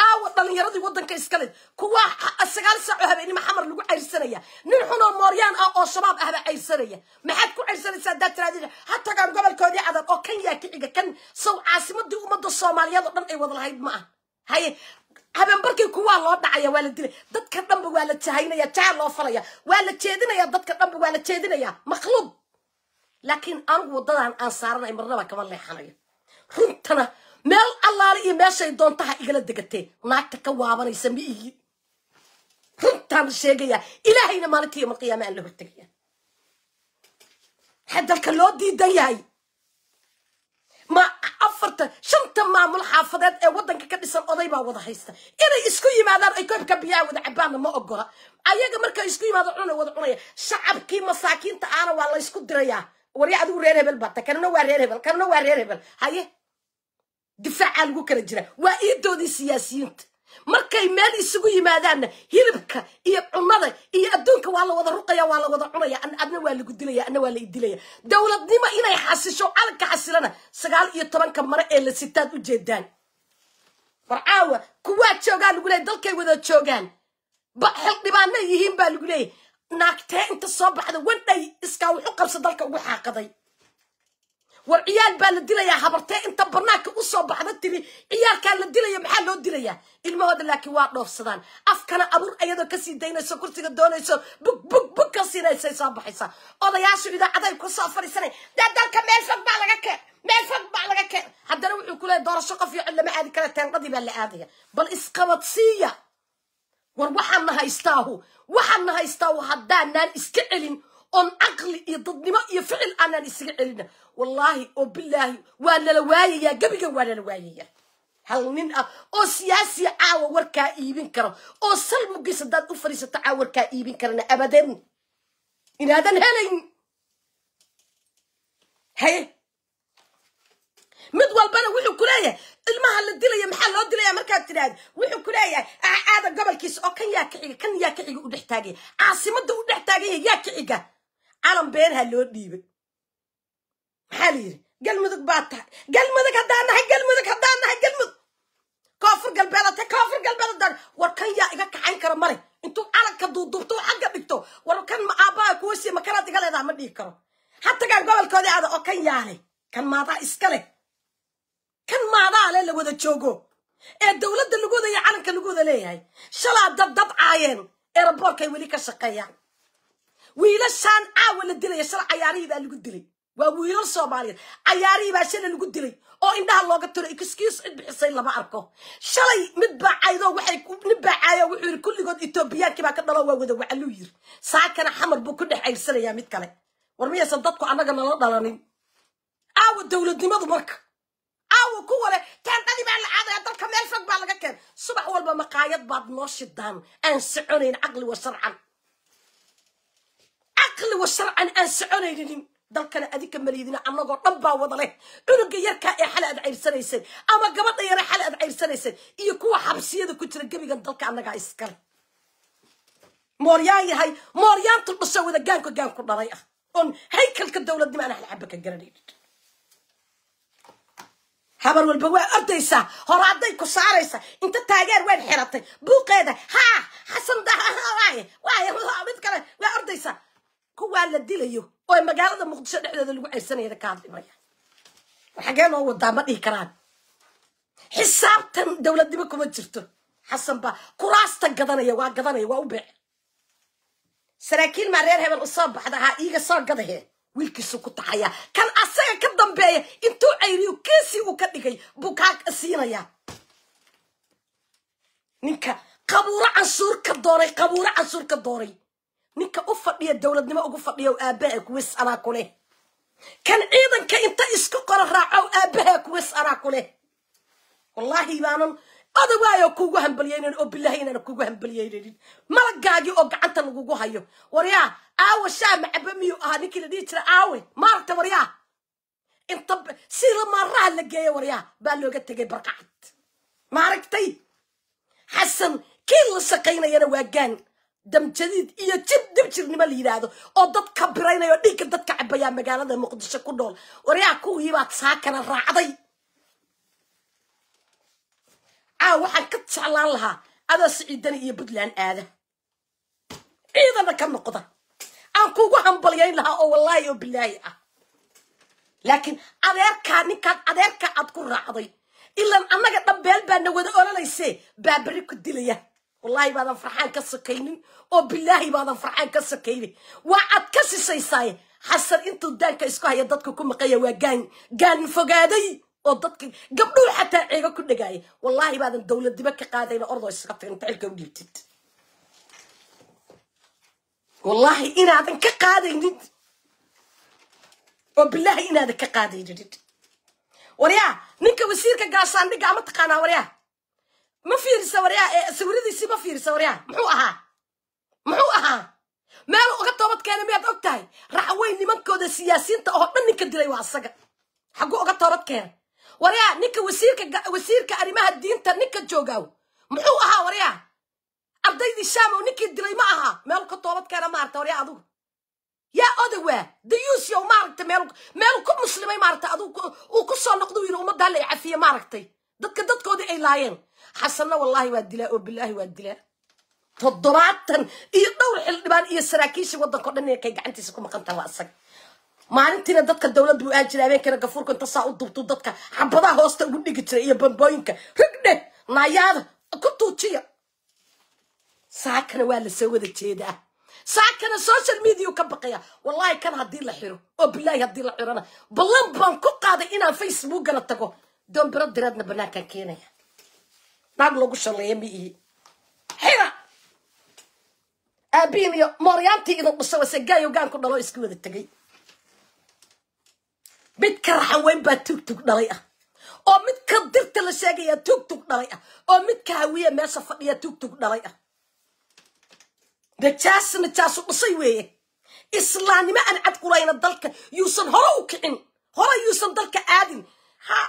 أوطن يرضي وطن كيسكالي كوى السجال سعر إني محمد لو أرسلية نحن موريان أو شباب أهل أرسلية ما حد كو أرسلية سادات رادية حتى كان قبل كودي أدر أو كان يكي كان سو عاصمة دي أمد الصومالية لطن أي وضل هيد معه هاي هبن بركي كوى الله دعي والد دت كتم بوالد تهينا يا تعال الله فريا والد تشيدنا يا دت كتم بوالد تشيدنا يا مخلوب لكن أنا وضلان أنصارنا مرة كمان لي حنايا حنتنا meel allaale iyo meeshay doontaha igala degatee naagta ka waabanaysa ma igi runtaan sheegayaa ilaahayna maalinta yoma qiyaama aan la hortegaya waxaa loo diidan yahay ma afarta shanta maamul xaafadeed ee waddanka ka dhisan oday baa wada haysta inay isku yimaadaan ay koobka biyaha wada cabaanna ma ogola ayaga marka isku yimaado cuna wada cunaya shacabkii masaakiinta aana waa laysku dirayaa warya adigu reer hebel bata kanna waa reer hebel kanna waa reer hebel haye difaaca lagu kala jira waa iidoodii siyaasiyiinta markay meel isugu yimaadaanna hilibka iyo cunada iyo adduunka waa la wada ruqaya waa la wada cunaya adna waa lagu dilaya adna waa la idilaya dowladnimo inay xasisho calanka xasilana sagaal iyo tobanka mare ee la sitaad u jeedaan war caawa kuwaa joogaa lagu leeyahy dalkay wada joogaan ba xildhibaanay yihiin baa lagu leeyahay naagtee inta soo baxda wandhay iskaa wuxu qabsa dalka ugu xaaqaday والعيال بقى للدلية حبرتي انت برناك أصو بعد التري عيال كان للدلية محل الدلية المواد لكن واحد نوف صدان أفكنا أبور أيضا كسي دينا سو كرتي قدونا سو بك بك بك كسي نيسا يصاب حيسا أولا ياسو إذا يكون كسا فريساني دا دالك ميل فك بعلقك ميل فك بعلقك حدنا وحي كلها دور الشقة في علم آدي كلا تنقضي بها اللي بل إسقبت سيئة war waxaanna haystaahu waxaanna haystaahu haddaanaan iska celin oon caqli iyo dadnimo iyo ficil aanaan isaga celina والله وبالله وانا لوايه قبل وانا لوايه هل من او سياسي عاوى وركا ايبن كرو او سلمو قيس داد افريس تعا وركا ايبن كرنا ابدا ان هذا هلين هي مدوال بنا وحو كلاية المهل الدليا محل او الدليا مركات تراد وحو كلاية هذا قبل كيس او كان ياكعيقا كان ياكعيقا ودحتاقي عاصمة ودحتاقي ياكعيقا عالم بينها اللي هو maxaa la yiri galmudug baad tahay galmudug haddaan nahay galmudug haddaan nahay galmudug koonfur galbeeda ta koonfur war kan yaa iga kacayn kara male intuu calanka duuduubto xagga dhigto war kan ma aabbaa kuwasi iga leedaha ma dhihi karo hatagaan gobolkoodii aada oo kan yaale kan maadaa iska leh kan maadaale la wada joogo ee dowladda lagu wadayo calanka lagu wada leeyahay shalaa dad dad caayeen eeraboorkay weli ka shaqeeyaan wiilashaan caawa la dilaya shala cayaarihii baa lagu dilay وويل صومالي عياري باشين اللي قد أو إنها الله قتر إكسكيس بحسين لما أركو شلي مدبع عيدو وحي نبع عيو وحير كل قد إتوبيان كما كنا لو وغدا وعلوير ساكن حمر بو كنا حي سنة يا ميد كلي ورمية صدقكو أنا قلنا لا ضلانين أو الدولة دي مضو مرك أو كوالة كان تاني بقى العادة يدر كمال فوق بقى لقا كان صبح والبا مقايد بعض نوش الدان أنسعونين عقلي وشرعا عقلي وشرعا أنسعونين دلك أنا أديك مليدنا عنق وطبا وضله عنق يركا إيه حلا أدعير سنة يسن أما قبض يرى حلا أدعير سنة يسن يكو حبسية ذو كتر الجبي قد دلك عنق عيسكر مريان هاي مريان تلبس سوى ذا جانكو جانكو نريا أن هاي كل كدولة دي ما نحن حبك الجرديد حبر والبواء أرديسا هرا عديكو سعريسا انت تاجر وين حرطي بوقي ها حسن ده ها واي واي الله مذكرة وأرديسا kuwaa la dilayo oo magaalada muqdisho dhexdooda lagu ceybsanayada ka hadlimaya xagee noo wadaa ma dhihi karaan xisaabtan dowladnimo kuma jirto xasan baa kuraasta gadanaya waa gadanaya waa u beec saraakiil maa reer hebel usoo baxdahaa iiga soo gadahe wiilkiisu ku taxayaa kan asaga ka dambeeya intuu cayriyo kiisii uu ka dhigay buu kaa siinayaa ninka qabuuro cansuur ka dooray qabuuro cansuur ka dooray نيكا أوفاليا الدولة نما أوفاليا وآبائك ويس أراكولي كان أيضا كإنت إسكوكولا راعا وآبائك ويس أراكولي والله يبانا هذا هو يقول لهم بليين أو بليين أو كوغو هم بليين ما لقاكي أو قعنت لقوغو هايو وريا أو شامع بميو أهانيك لديتر أوي ما رأت وريا إنت سير مرة لقيا وريا بالو قتقي برقعت ما رأتي حسن كل سقينا ينا واقان damjadiid iyo jib dibjirnimo la yidhaahdo oo dad ka biraynayo dhiigga dadka cabayaa magaalada muqdisho ku dhool waryaa kuwiibaad saakana raacday caa waxaan ka jeclaan lahaa adoo siciidani iyo puntland aada ciidana ka noqda aan kugu hambalyayn lahaa oo wallaahi oo bilaahi ah laakiin adeerkaa ninkaad adeerka aad ku raacday ilaan annaga dhambeel baana wada ololaysee baabari ku dilaya wallaahi baadan farxaan ka sakaynin oo bilaahi baadan farxaan ka sakaynin waa aad ka sisaysaaye xasan intuu daanka isku haya dadka ku maqaya waa gaani gaani fogaaday oo dadka gabdhuu xataa ceego ku dhagaaya wallaahi baadan dowlad ka qaadayna ordoo isaga fiirinta xilka u dhiibtid wallaahi inaadan ka qaadaynid oo bilaahi inaadan ka qaadaynid waryaa ninka wasiirka gaashaandhigga ama taqaanaa waryaa ma fiirisa waryaa ah, sawiradiisii ma fiirisa waryaa ah. muxuu ahaa muxuu ahaa meel uga toobadkeena miyaad og tahay raxweyn nimankooda siyaasiyiinta oo dhan ninka dilay waa asaga xagguu uga toobadkeena waryaa ninka wasiirka wasiirka arrimaha diinta ninka joogaaw muxuu ahaa waryaa ardaydii shaamo ninkii dilay ma ahaa meel ka toobadkeena maarata waryaa adigu yaa odawaa dayuusyow maaragtay meel meel ku muslimay maaragtay adigu uu ku soo noqdo yiri ummaddaa la cafiye maaragtay dadka dadkoodii ay laayeen حسنا والله وادلاء وبالله وادلاء تضربت يدور إيه الحلبان يسراكيش إيه وضن قرنية كي قاعد تسكو مكان تواصل ما أنتي ندتك الدولة بوأجل أمين كنا قفور كنت صاعد ضبط ضدك عم بضع هوست وقولي كتير يا بنبوينك هكنا نياض كنت وشيا ساكن ولا سوي الشيء ده ساكن السوشيال ميديا كبقية والله كان هدي له حيره وبالله هدي له حيره أنا بلن بنكو قاعدة إنا فيسبوك أنا تقو دون برد ردنا بناك كينيا naag lagu shaleeya ma ihi xina aabiin iyo mooryaantii idin dhusay wase gaayo dhalo iska wada tegay mid ka raxan baa tuug dhalay ah oo mid ka dirta la sheegaya tuug tug dhalay ah oo mid ka hawiya meesha fadhiya tuug tug dhalay ah najaas najaasu dhusay weeye islaannimo aan cad kulayna dalka yuusan hore u kicin hore yuusan dalka aadin ha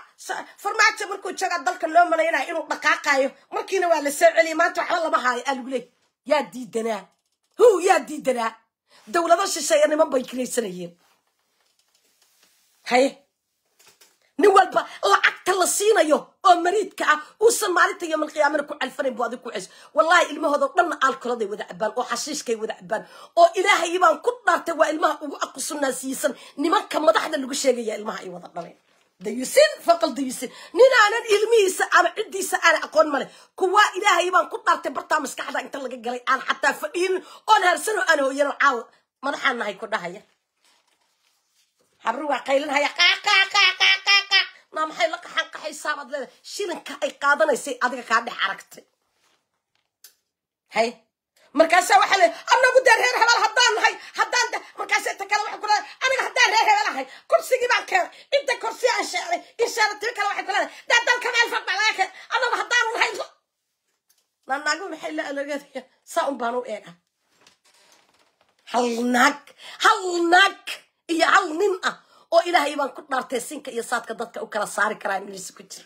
فرماتي مركو تشغى دلك اللو ملينا إنو بقاقايو مركينا والا سعلي ما توح والله بهاي قالوا لي يا ديدنا هو يا ديدنا دولة داش الشيئاني ما بيكلي سنين هاي نوال با او عكت اللصينة يو او مريد كا او سماريتا يوم القيامة كو الفرين بوادي كو عز والله إلما هو دو بلنا آل كلا دي وذا أبان او حشيش كي وذا أبان او إلهي يبان كتنا ارتوى إلما او أقصو ناسيسا نمان كم مدحنا اللقو شيئا يا إلما هاي وذا بلين dayusin faqal dayusin ninaanan ilmihiisa ama ciddiisa aana aqoon male kuwaa ilaahay baan ku dhaartay bartaa maskaxda inta laga galay aan xataa fadhiinin oon harsanoo aan hooyano caawa madaxaan nahay ku dhahaya habri waa qaylinhaya qaqaqaqaqaq maxay la qaxan qaxaysaabad leedahay shilinka ay qaadanaysay adiga kaa dhex aragtay hay markaasaa waxaa le annagu dee reer hebal haddaan nahay haddaan markaasa ta kale waa ku dhahay هاي كرسي ما كير انت كرسي عشاري عشاري تلك الواحد كلها ده دل كمال فبلاك انا راح دار الحين ما نقول محل انا قلت يا صام بانو ايه هالنك هالنك يا هالنمة او الى هاي بان كنت نارتي سينك يا صاد كدتك او كلا صاري كرايم اللي سكوت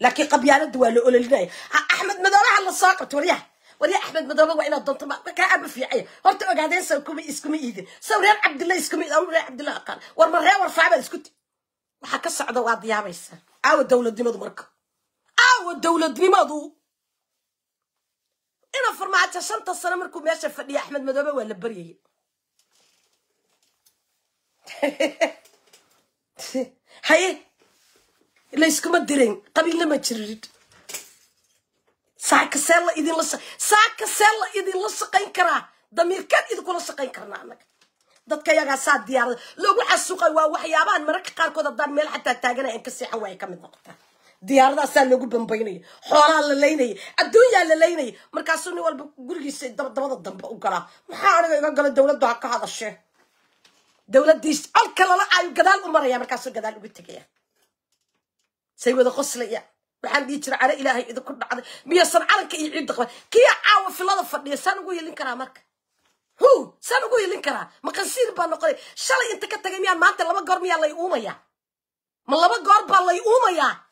لكن قبيان الدول اللي احمد مدارها على الساقط وريح وريا احمد مدرب وعينا الضمت ما كاب في عي هرت اجادين سكومي اسكومي ايدي سوريا عبد الله اسكومي الاول ريا عبد الله قال والمرة ورفع بعد اسكت وحكى الصعدة وعد يا بيسا او الدولة دي مدو مركة او الدولة دي مدو انا فرمعت شنطة السنة مركو ما شاف لي احمد مدرب ولا بريي هاي لا يسكم الدرين قبيل لما تشرد ساك سلا إذا لص ساك سلا إذا لص قين كرا دمير كان إذا كل سقين كرا نعمك ده كي يجا ساد ديار لو عسق ووحيابان مرك قارك ده دم مل حتى تاجنا إنك سيحويك من وقتها ديار ده سال لو جب مبيني حرا لليني الدنيا لليني مرك عسوني ولا بقول جس دم دم ده دم بقرا ما حارق إذا قال الدولة ده حق هذا الشيء دولة ديش الكل لا عيو قدال عمر يا مرك عسوني قدال وبيتكيه سيقول ده قص ليه waxaan dhihi jira caro ilaahay idinku dhacday miyusan calanka iyo ciid daqba kii caawa filada fadhiya saan ugu yelin karaa marka hu saan ugu yelin karaa ma baa noqonay shalay inta ka tagay miyaan maanta laba goor miyaa lay uumayaa ma laba goor baa lay uumayaa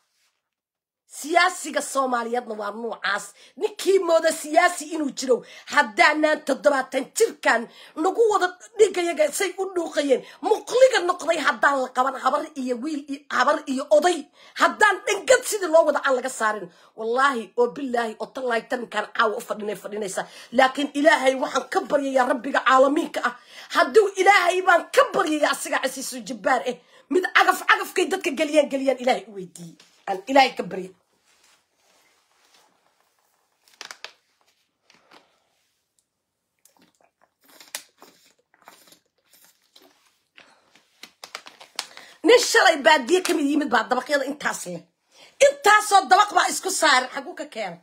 siyaasiga soomaaliyeedna waa noocaas ninkii mooda siyaasi inuu jiro haddaanaan toddobaatan jirkan nagu wada dhigayaga say u dhuuqayeen muqliga noqday haddaan la qaban habar iyo wiil habar iyo oday haddaan dhangad sidii loo wada aan laga saarin wallaahi oo bilaahi oo tallaytaninkaan caawa u fadhina fadhinaysa laakiin ilaahay waxaan ka baryayaa rabbiga caalamiinka ah hadduu ilaahay baan ka baryayaa asiga casiisu jabbaar ah eh. mid cagaf cagafkay dadka geliyaan geliyaan ilaahay u weydiiyey ilaahay ka barya مشري بادية كم يمد بعد الطبق يلا انتاسي انتاسو الطبق بقى اسكو صار حقوك كان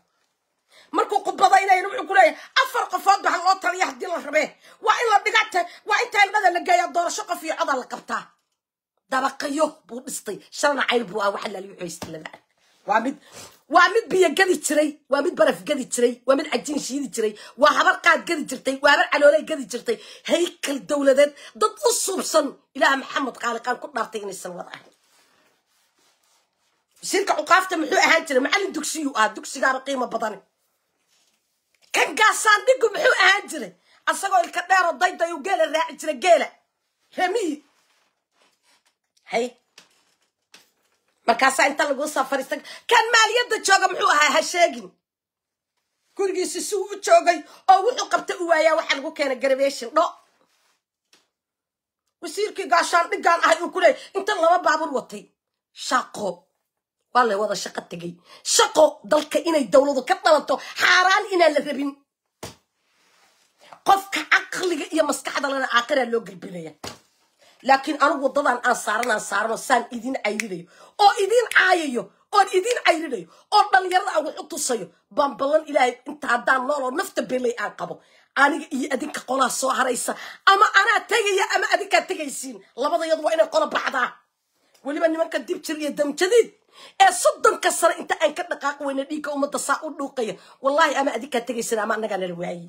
مركو قبضينا ينوع كلية أفرق فوق بها الله تريح يهدي الله ربيه وإلا بقعت وإنت هالغدا اللي جاي الدور شق في عضل قبطة دبقيه بوستي شرنا عيل بوا وحلا ليو عيستي وعمد وعمد بيجدي تري وعمد برف جدي تري وعمد عجين شيدي تري وعمر قاد جدي ترتي وعمر علولي جدي ترتي هيك الدولة ذات ضد الصبصن إلى محمد قال قال كنت نعطيني السلوات سيرك عقافته محو أهان ترى معلم دكسي وقاد دكسي قار قيمة بطني كان قاسان ديكو محو أهان ترى أصغر الكبار الضيطة يقال الرائع ترى قيلة هميه هي markaasaa inta lagu soo kan maaliyadda jooga muxuu ahaa ha sheegin gurigiisi si u joogay oo wuxuu qabta u waayaa waxaa lagu keenay garabeeshin dho wasiirkii gaashaan dhiggaan ahay uu ku leeyay inta laba baabur watay shaqo waa la wada shaqo tegey shaqo dalka inay dowladu ka dhalato xaaraan inaan la rabin qofka caqliga iyo maskaxda lana aakhiraa loo gelbinaya laakiin anugu wadadan aan saaranaan saarano saan idin cayridayo oo idin caayayo oon idin cayridayo oo dhalinyarada aan wax tusayo baan ballan ilaahay inta haddaan nooloo nafta belay aan qabo aniga iyo adinka qolaa soo haraysa ama anaa tegaya ama adinkaa tegaysiin labadayadu waa inay qola baxdaa weliba nimanka dib jir iyo damjadiid ee soddonka sare inta aan ka dhaqaaqi weyna dhiigga ummadda saa u dhuuqaya wallaahi ama adinkaa tegaysin ama annagaa nala waaye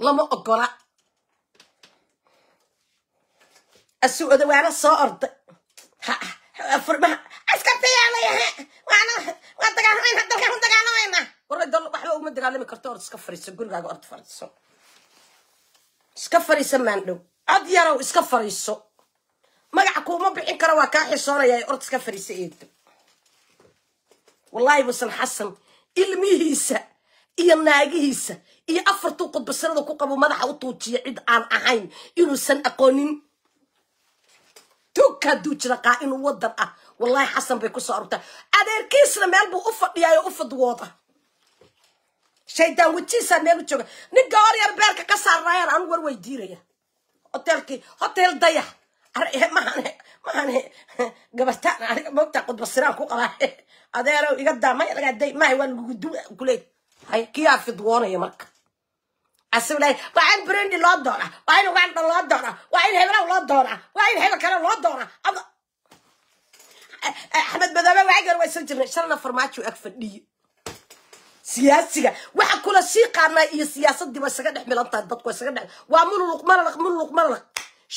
لما ogola السعودية وأنا صارت فرما أسكت يا الله وأنت قاعد وين هذا الكلام تقع لنا ورد الله بحلو وما تقع لنا كرتور سكفري سقول قاعد أرد فرصو سكفري سمان له عد يرو سكفري سو ما قعكو ما بعين كروا كاحي صورة يا أرد سكفري سيد والله بس الحسن إلمي iyo afartuu qudbasanada ku qabo madaxa u tuujiya cid aan ahayn inuusan aqoonin tuugkaa duujraqaa inuu wadan ah wallaahi xasan bay kusoo soo arurtaa adeerkiisna meel buu u fadhiyaayoo u fadwooda shaydaan wejiisaa meel jooga ninka horyar beerka ka saarnaayaan anu war weydiinaya hotelkii hotel dayax eh, maaan eh, gabartaan aniga mogtaa qudbasiraan ku qabaa adeerow iga daa maya lagaa day mahay waa lagugudu kuleey kiyaa fidwoonaya marka asalaay waa in brandi loo doonaa waa in uganda loo doonaa waa in heblaw loo doonaa waa in hebel kale loo doonaa eh, eh, axmed madoobe waagar waa soo jirnay shalna farmaajo ag fadhiye siyaasiga waxa kula sii qaanaa iyo siyaasadii isaga dhex milantahay dadku isaga dhex waa mululuq malalaq mululuq malalaq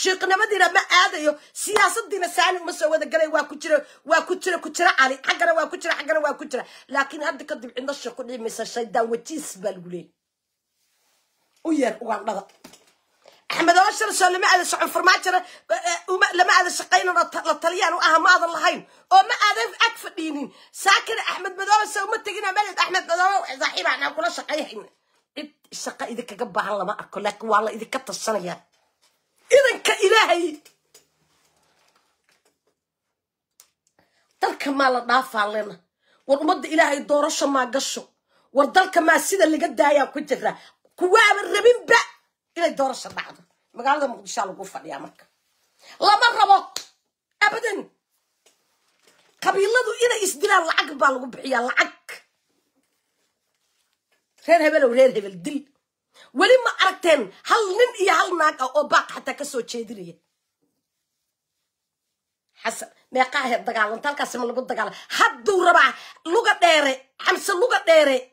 sheekhnimadiina ma aadayo siyaasadiina saani uma soo wada galay waa ku jira waa ku jira ku jira cali xaggana waa ku jira xaggana waa ku jira laakiin hadda kadib cidno sheeku dhimaysa shaydaan wajiis baa lagu leeyay u yeer ugandhada axmed oo sharsho lama aadan socon farmaajara eh, lama aadan shaqaynan la taliyaan u aha ma aadan lahayn oo ma aadan ag fadhiinin saakina axmed madoobe se uma tegina maleed axmed madoobe saaxiibaan ah, aan kula shaqayhayna cid shaqa idinkaga baahan lama arko laakiin waa la idinka tasanayaa idanka ilaahay dalka maa la dhaafaa lena war ummadda ilaahay doorasho maa gasho war dalka maa sida laga daayaa كواب الربين باء إلى الدور الشرطة ما قال لهم إن شاء الله قفة يا مكة لا مرة بو. أبدا قبيلة إلى إسدلال العق بالغب يا العق غير هبل وغير هبل دل ولما أرتن هل من يا إيه هل ناك أو باق حتى كسو تشيدري حسن ما قاهر دقال انتال كاسم اللي قد دقال حدو ربع لغة حمس لغة ديري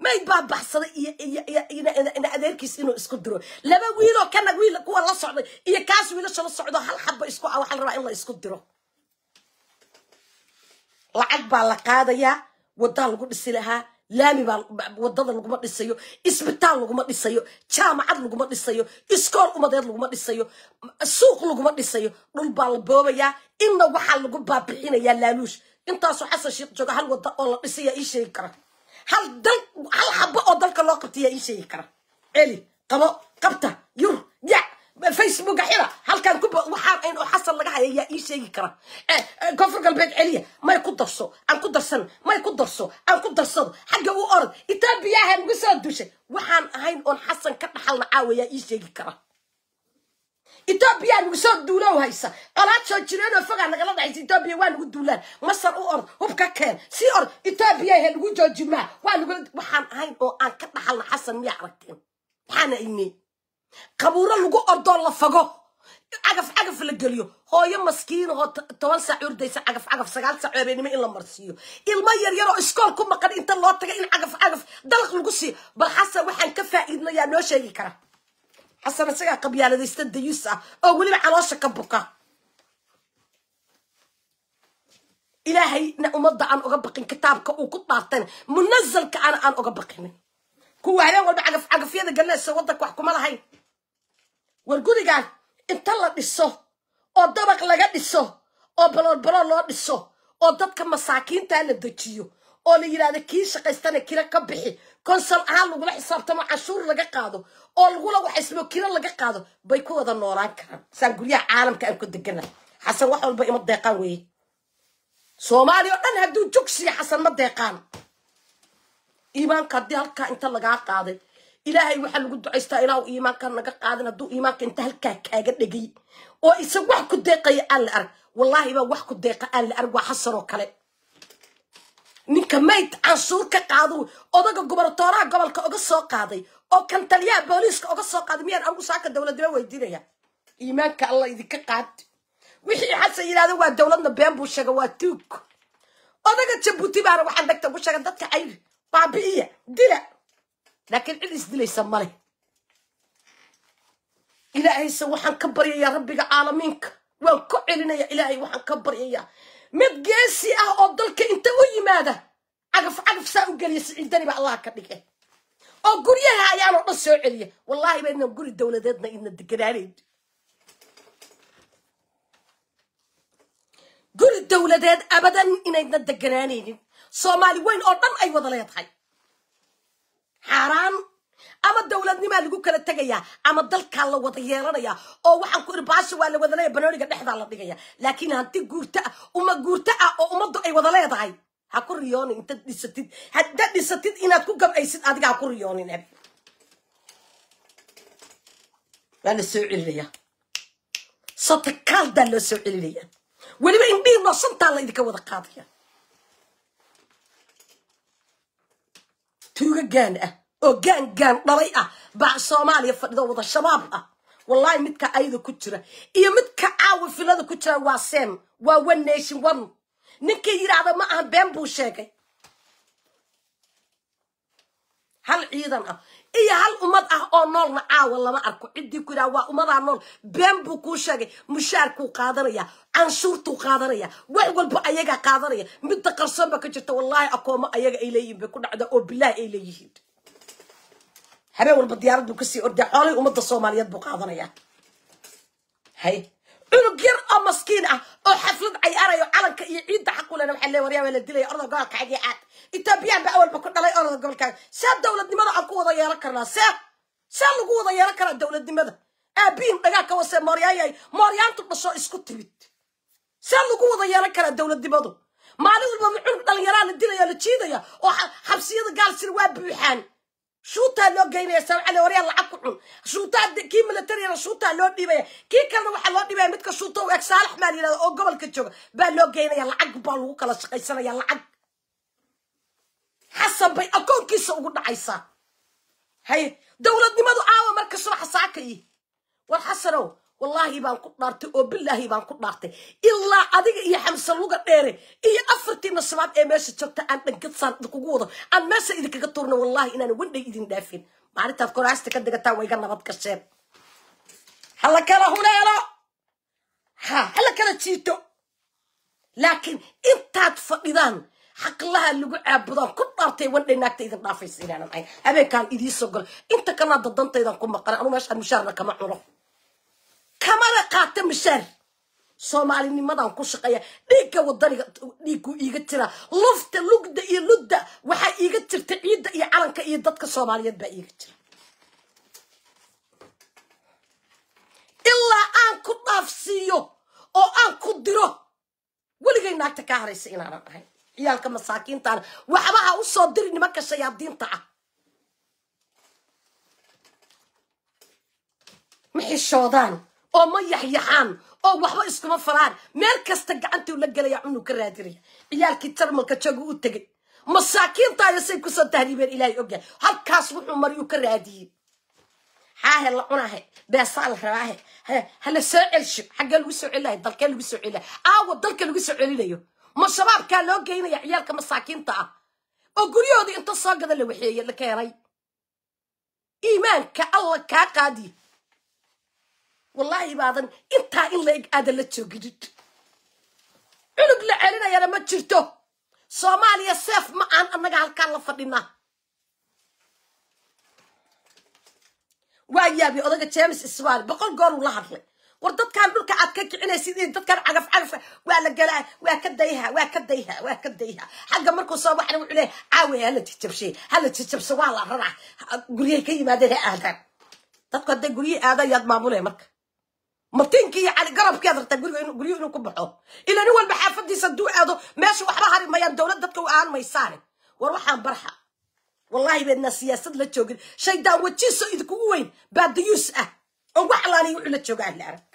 mayd baa baxsaday iyo iyo adeerkiis inuu isku diro laba wiiloo kana wiil kuwa la socday iyo kaas wiilasha la socdo hal xabba isku a waxaa la rabaa in la isku diro lacag baa la qaadayaa waddaa lagu dhisi lahaa laami baa wadada laguma dhisayo isbitaal laguma dhisayo jaamacad laguma dhisayo iskool umadeed laguma dhisayo suuq laguma dhisayo dhul baa la boobayaa inna waxaa lagu baabixinayaa laaluush intaas xasan sheekh jooga hal wadda oo la dhisaya ii sheegi kara هل دل هل حبة أو دلك الله يا إيش يكر إلي قبا قبته يور يا فيسبوك حيرة هل كان كوب وحار إن أحصل لقاه يا إيش يكر إيه كفر قلب عليا ما يكون درسه أنا كنت درسن ما يكون درسه أنا كنت درسو حاجة وأرض يتابع ياهن وسادوشة وحن هين أن حسن كتحل معاوية إيش يكر إثيوبيا نقصد دولو هايسا قلات شو جرينا فقا نقلات عايز إثيوبيا وين نقود دولان مصر او أرض هبكا كان سي أرض إثيوبيا هل وجو جماع وان وحن وحان هاي او آن كتنا حالنا حسن ميا عرقتين وحانا إني قبورا لقو أرض الله فقو عقف عقف لقليو هو يا مسكين هو توان سعور ديسا عقف عقف سقال سعور بيني ما إلا مرسيو المير يرو إسكول كما قد إنت الله تقا إن عقف عقف دلق لقو سي بالحسن وحان كفا إذن يا نوشي كره xasan isagaa qabyaaladaysta dayus ah oo weliba caloosha ka buka ilaahayna ummadda aan uga baqin kitaabka uu ku dhaartayna munazalka ana aan uga baqinin kuwa habeen walba cagafcagafyada galleesa waddanka wax kuma lahayn war gurigan inta la dhiso oo dabaq laga dhiso oo balool balool loo dhiso oo dadka masaakiintaa la dejiyo oo la yidhahda kii shaqaystana kira ka bixi konsol ahaan lagula xisaabtamo cashuur laga qaado oo lagula waxaysmo kira laga qaado bay ku wada noolaan karaan saan guryaha caalamka aan ku degana xasan wax walba ima deeqaan weeye soomaaliya oo dhan hadduu jogsiya xasan ma deeqaan iimaanka haddii halkaa inta lagaa qaaday ilaahay waxaa lagu ducaystaa ilaa iimaanka naga qaadin hadduu iimaanka inta halkaa kaaga dhegay oo isag wax ku deeqaya aan la arag wallaahi baa wax ku deeqa aan la arag waa xasan oo kale ninka mayd canshuur ka qaado odaga gubernatooraha gobolka oga soo qaaday oo kantaliyaha booliiska oga soo qaaday miyaan angu saaka dowladnimo weydiinaya iimaanka alla idinka qaad wixii xasan yidhahda waa dowladna been buu sheega waa tuug odaga jabuuti baana waxaan dhegta ugu sheegan dadka cayri baabi'iya dila laakiin cid isdilaysa male ilaahayse waxaan ka baryayaa rabbiga caalamiinka waan ku celinaya ilaahay waxaan ka baryayaa mid geesi ah oo dalka inta u yimaada cagaf cagaf saa u geliya siciidaniba allah ka dhige oo guryaha ayaanoo dhan soo celiya wallaahi ba guri dowladeedna idna deganaaneyd guri dowladeed abadan inaydna deganaanaynin soomaali weyn oo dhan ay wada leedahay xaaraan ama dowladnimaa lagu kala tegayaa ama dalkaa la wada yeelanaya oo waxaan ku iri baasha waa la wadaleeya banooniga dhexdaa la dhigaya laakiin hanti guurta ah uma guurta ah oo ummaddu ay wada leedahay ha ku riyooni intaad dhisatid haddaad dhisatid inaad ku gab'aysid adiga ha ku riyoonin eb waa la soo celinaya satakaaldaa loo soo celinaya weliba indhihii noosantaa la idinka wada qaadaya tuuga gaan ah oo gaangaan dhalay ah baac soomaaliya fadhido wada shabaab ah wallahi midka ayada ku jira iyo midka caawa filada ku jira waa sem waa one nation one ninkii yidhaahda ma aha been buu sheegay hal ciidan ah iyo hal ummad ah oo noolna caawa lama arko ciddii ku yidhaha waa ummadaa nool been buu kuu sheegay mushaarkuu qaadanaya canshuurtuu qaadanaya wax walba ayagaa qaadanaya midda qarsoon baa ka jirta wallaahi akooma ayaga ay leeyihiin bay ku dhacdaa oo bilaahi ay leeyihiin هبه والبديارة بكسي أرد علي ومد الصوماليات بقاضنا يا هاي الجير أمسكينة أحفل عيارة على كيد حق ولا نحل وريا ولا دلي أرض قال كعدي عاد إتبيع بأول بكون على أرض قبل كان ساد دولة دي ماذا أقوى ضيع ركنا ساد ساد القوة ضيع ركنا الدولة دي ماذا أبين أجاك وس مريان ياي مريان تبصوا إسكت بيت ساد القوة ضيع ركنا الدولة دي ماذا ما لي والله عرض على يران الدلي يا لشيء ضيع وح حبسية قال سلوا بيحان شوتا لو جايب يا سلام على وريال العقل شوتا كي ملتري شوتا لو ديبا كي كان واحد لو ديبا متك شوتا وياك صالح مالي او قبل كتشوف با لو جايب يا العق بالو كلا شقي سنه يا حسب بي اكون كيس وقلنا عيسى هي دولة نمدو اوا مركز راح ساكي والحسنو wallaahi baan ku dhaartay oo bilaahi baan ku dhaartay ilaa adiga iyo xamse luga dheere iyo afartii nasabaad ee meesha joogta aan dhangadsaan kugu wado aan meesha idinkaga tuurna wallaahi inaan wandhay idin dhaafin maalintaad koraasta ka degataa wayga nabad gasheen hala kala huleelo ha hala kala jiito laakiin intaad fadhidaan xaqlaha lagu caabudaan ku dhaartay wandhay naagta idin dhaafaysa inaanan ahayn habeenkaan idiisoo galo inta kalena dadantaydan ku maqan anu meeshaan mushaarna kama cuno كمال قاتم شر صومالي نمدان كوشقية ليك وضري ليكو يجترى لفت لقد يلد وحا يجتر تعيد يعلن كيدتك صومالي يدبا يجترى إلا أن كنت نفسيو أو أن كنت درو ولغي ناك تكاهري سينا رأي إيالك مساكين تان وحباها وصو ديري نمكا شيادين تاع محي الشوضان oo ma yaxyaxaan oo waxba iskuma falaan meel kasta gacantuu la gelaya cunuu ka raadiraya ciyaalkii jarmalka joogu u tegey masaakiintaayo say kusoo tahriibeen ilaahay ogyahay halkaas wuxuu mari ka raadiyey xaahe la cunahe beesaa la rabaahe hala soo celshi xaggee lagu soo celinayo dalkee lagu soo celinayo aawo dalka lagu soo celinayo ma shabaabkaa loo geynaya ciyaalka masaakiinta ah oo guryahoodii inta soo gada la waxeeye la keenay iimaanka alla kaa qaadiy wallaahi baadan intaa in la eg la joogidin cunug la celinayana ma jirto soomaaliya seef ma aan annaga halkaan la fadhinaa waa yaabi odaga james ismail boqol gooruu la hadlay war dadkan dhulka aad ka kicinaysid in dadkan cagaf cagaf waa la galaa waa ka dayha waa ka dayha waa ka dayha xagga markuu soo baxna wuxuu leeyahay caawe hala jijabshe hala jijabso waa la raraa guryahay ka yimaadeen ha aadaan dadku hadday guryihi aadaan yaad maamulaya marka martiinki iyo cali garabkeed rabtaa guryo inuu ku baxo ila nin walba xaafadiisa hadduu aado meesha waxba hari mayaan dowlad dadka u aan maysaane war waxaan barxa wallahi beednaa siyaasad la joogin shaydaan wajiiso idinkugu weyn baadiyuus ah oo waxlaanay wuxuu la jooga ahla arag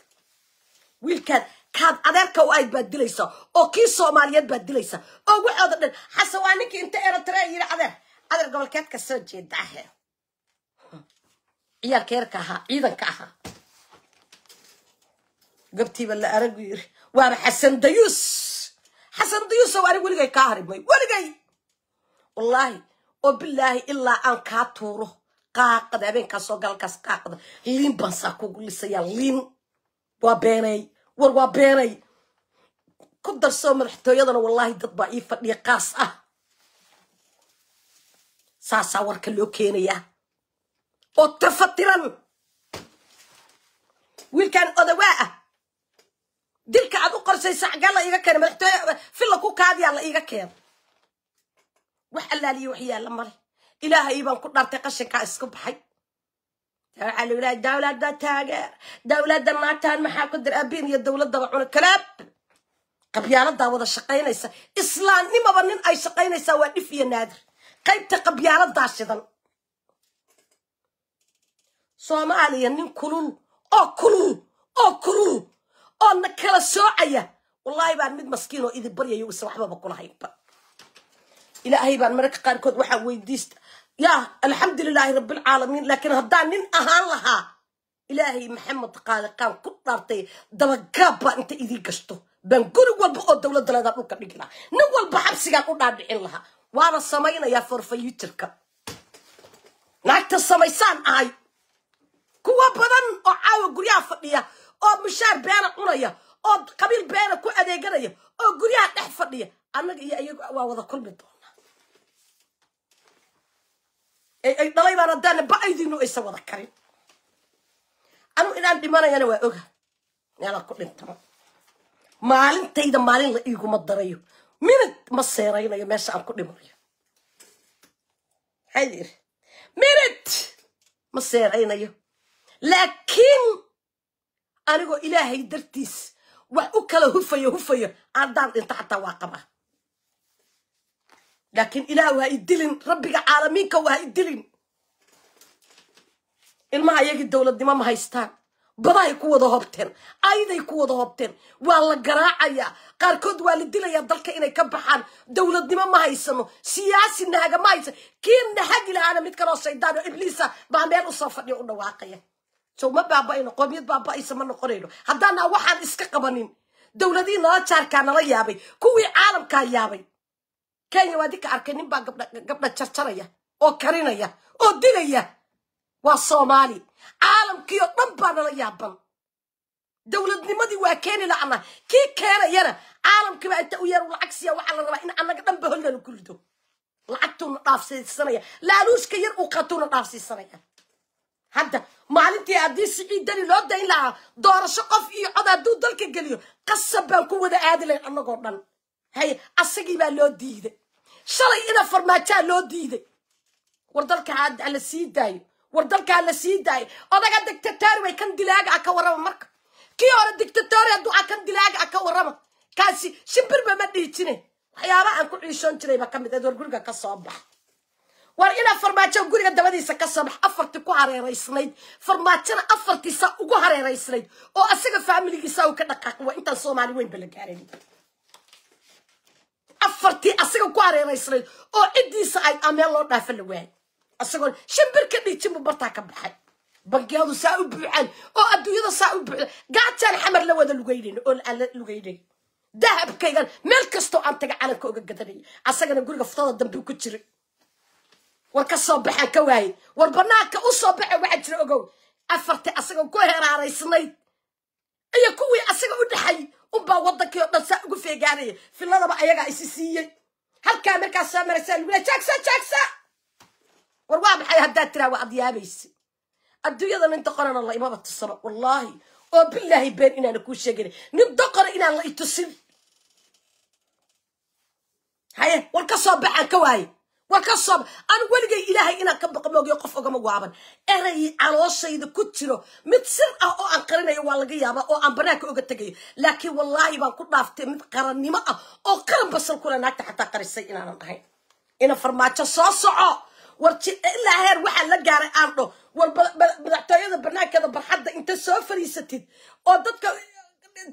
wiilkaad kaad adeerka u ayd baad dilaysaa oo kii soomaaliyeed baad dilaysaa oo waxooda dhan xase waa ninkii inta eritrea ah? yidhi adeer adeer gobolkeed soo jeeda ahe ciyaalka eerka ahaa ciidanka ahaa gabtiiba la aragu yiri waaba xasan dayuus xasan dayuusow anig weligay kaa harimay weligay wallaahi oo bilaahi ilaa aan kaa tuuro qaaqada habeenkaasoo galkaas qaaqada liin baan saa kugu lisayaa liin waa beenay war waa beenay ku darsoo madaxtooyadana wallaahi dad baa ii fadhiya qaas ah saasaa warka loo keenayaa oo tafatiran wiilkaan odawaa ah dilka aad u qorsaysa xaggaa la iiga keena madaxtooye filla ku kaadiyaa la iiga keena wax allaaliya wax yaalla male ilaahay baan ku dhartay qashinkaa iska baxay waxaa lailahay dawladda taageer dawladda maataan maxaa ku dir aabin iyo dawladdaba cuna kalaab qabyaaladaa wada shaqaynaysa islaamnimaba nin ay shaqaynaysaa waa dhif iyo naadir qaybta qabyaaladaa shidan soomaaliya nin kulul oo kulul oo kulul oo na kala soocaya wallaahi baan mid maskiin oo idin baryayo ise waxbaba kula ilaahay baan mararka qaarkood waxaa weydiista ya alxamdulilaahi rabbilcaalamiin laakiin haddaan nin ahaan lahaa ilaahay maxamed qaaliqaan ku dhaartay dabagaab baa inta idiin gashto baan gurig walba oo dowladda leedaa dhulka dhigi lahaa nin walba xabsigaan u dhaadhicin lahaa waana samaynayaa forfayutirka naagta samaysaan ahay kuwa badan oo caawa guryaha fadhiya oo mushaar beena cunaya oo qabiil beena ku adeeganaya oo guryaha dhex fadhiya annaga iyo iyagu waa wada kulmi doonaa ay dhalay baan haddaana ba-aydiinu aysan wada karin anugu inaan dhimanayana waa oga meelaan ku dhintama maalintayda maalin la iiguma darayo minid ma seeraynayo meesha aan ku dhimanayo maxaa yidhi minid ma seeraynayo laakiin anigoo ilaahay dartiis wax u kala hufayo hufayo haddaan dhinto xataa waa qaba laakiin ilaah waa i dilin rabbiga caalamiinka waa i dilin ilmaha ayagii dowladnimo ma haystaan badahay ku wada hobteen ayday ku wada hoobteen waa la garaacayaa qaarkood waa la dilayaa dalka inay ka baxaan dowladnimo ma haysano siyaasi nahaga ma haysano kii nahagi lahaana mid kaloo shaydaano ibliisa baa meel usoo fadhiya u dhawaaqaya sow ma baaba'ayno qoomiyad baaba'aysa ma noqonayno haddaanaa waxaan iska qabanin dowladihii nala jaarkaa nala yaabay kuwii caalamkaa yaabay kenya waa dinka arkay ninbaa gabdha gabdha jarjaraya oo karinaya oo dilaya waa soomaali caalamkii oo dhan baa nala yaaban dowladnimadii waa keeni la'ana kii keenayana caalamkiibaa inta u yeeru lacag siiya waxaa la rabaa in annaga dhanba hollana ku rido lacagtuuna dhaafsiisanaya laaluushka yar uu qaatuuna dhaafsiisanaya hadda maalintii haddii siciidani loo dayn lahaa doorasho qof iyo cod hadduu dalka geliyo qasab baan ku wada aadi lahayn annagoo dhan hay asagii baa loo diiday shalay ina farmaajaa loo diiday war dalkaa la sii daayo war dalkaa la sii daayo odaga dictatori way kan dilaaga a ka warrama marka kii hore dictatori hadduu a kan dilaaga a ka warrama kaasi shimbirba ma dhiijine waxyaaba aan ku ciishoon jirayba ka mid eed war ka soo bax وأنا فرماتشو غريبة دوالي سكاسام أفرت كوهاري رايسلين فرماتشو أفرت كوهاري رايسلين أو أسيغ فاميلي كيساو كتاكاك وأنت صومالي وين بلغاري أفرت أسيغ كوهاري رايسلين أو إديس أي أميلو دافل وين أسيغون شمبر كتلي تيمو برتاكا بحال بغيالو ساو بوعان أو أدويضا ساو بوعان قاتل حمر لو هذا الويلين أو الويلين ذهب كيغان ملكستو أنتك على كوكا قدري أسيغان غريبة فطرة دم بوكتشري war ka soo baxa ka waaye war banaanka u soo baxa waxaa jira ogow afarti asaga ku heraaraysnayd iyo kuwii asaga u dhexay unbaa waddankii oo dhan saa ugu feegaanaya filladaba ayagaa isi siiyey halkaa markaas soo maraysaa lagu ley jaagsa jaagsa war waa maxay haddaad tiraa waa adyaabaysa adduunyadan nin doqonana la imaba tusaba wallaahi oo bilaahi been inaana kuu sheegana nin doqona inaan la itusin haye war ka soo baxaan ka waaye waa ka soob anigu weligay ilaahay inaan ka baqa moogiyo qof ogama waaban erayii calooshayda ku jiro mid sir ah oo aan qarinayo waa laga yaabaa oo aan banaanka oga tegayo laakiin wallaahi baan ku dhaaftay mid qarannimo ah oo qaran basal kule naagta xataa qarisay inaanan ahayn ina farmaajo soo soco war ilaa heer waxaa la gaaray aan dho war madaxtooyada banaankeeda barxadda inta soo fariisatid oo dadka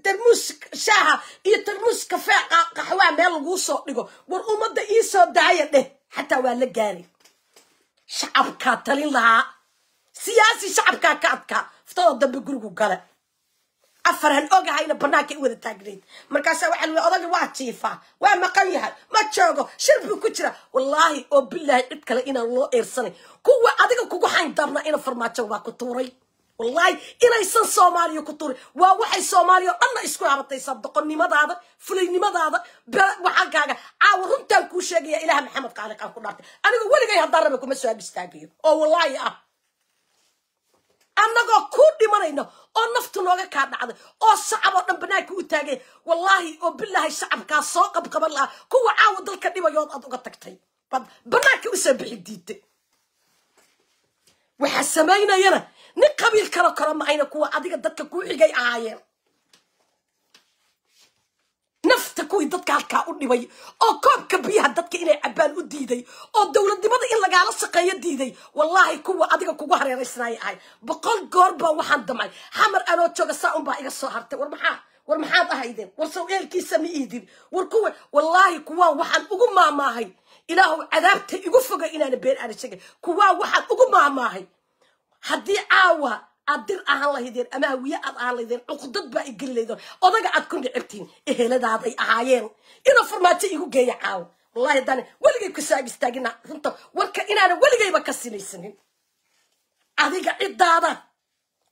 tarmuus shaaha iyo tarmuus kafee qaxwaa meel laguu soo dhigo war ummadda iisoo daaya dheh xataa waa la gaaray shacabkaa talin lahaa siyaasi shacabkaa ka adkaa iftada dambe gurigu gale afar han ogahayna banaanka u wada taagnayd markaasaa waxaa lula odaga waa jiifaa waa maqan yahay ma joogo shir buu ku jira wallaahi oo bilaahi cid kale inaan loo eersanay kuwa adiga kugu xayn daabnaa ina farmaajo waa ku tuuray والله إريسان صوماليو كتوري ووحي صوماليو أنا إسكو عبطي صدقو النماذ هذا فلي النماذ هذا بوحاق هذا عاورون يا إله محمد قاعدة قاعدة قاعدة أنا قولي قاية هدار بكو مسوا بيستاقيو أو والله يا أنا قاعدة كودي مرينا أو نفتنوغا كادنا عدد أو صعب أو نبناكو تاقي والله أو بالله صعب كا صوق بقبل الله كو عاود الكديمة يوض أدوغا تكتي بناكو سبحي ديتي وحسمينا يرى نقبيل كرا كرا ما أين كوا أديك دتك كوا إيجاي عايم نفتكوا دتك هالكا أودي باي أو كم كبير هدتك إني أبان أودي داي أو دولة دي بدر إلا جالس قاية دي داي والله كوا أديك كوا هري رسناي عاي بقول قربا وحد معي حمر أنا وتشو قصاهم بقى الصهر تور محا هاي هايدين ورسوئل كيس ميدين وركوا والله كوا وحد أقوم ما ماهي إلهو عذابته يقفق إنا نبين أنا شجع كوا وحد أقوم ما ماهي haddii caawa aad dir ahaan lahaydeen ama hawiye aad ahaan lahaydeen cuqdad baa i geli lahaydeen odaga aad ku necabtiin eheladaaday ahaayeen inuu farmaajo igu geeya caawa wallahi haddaan weligay kasaag istaagina runta warka inaana weligayba ka sinaysanin adiga ciddaada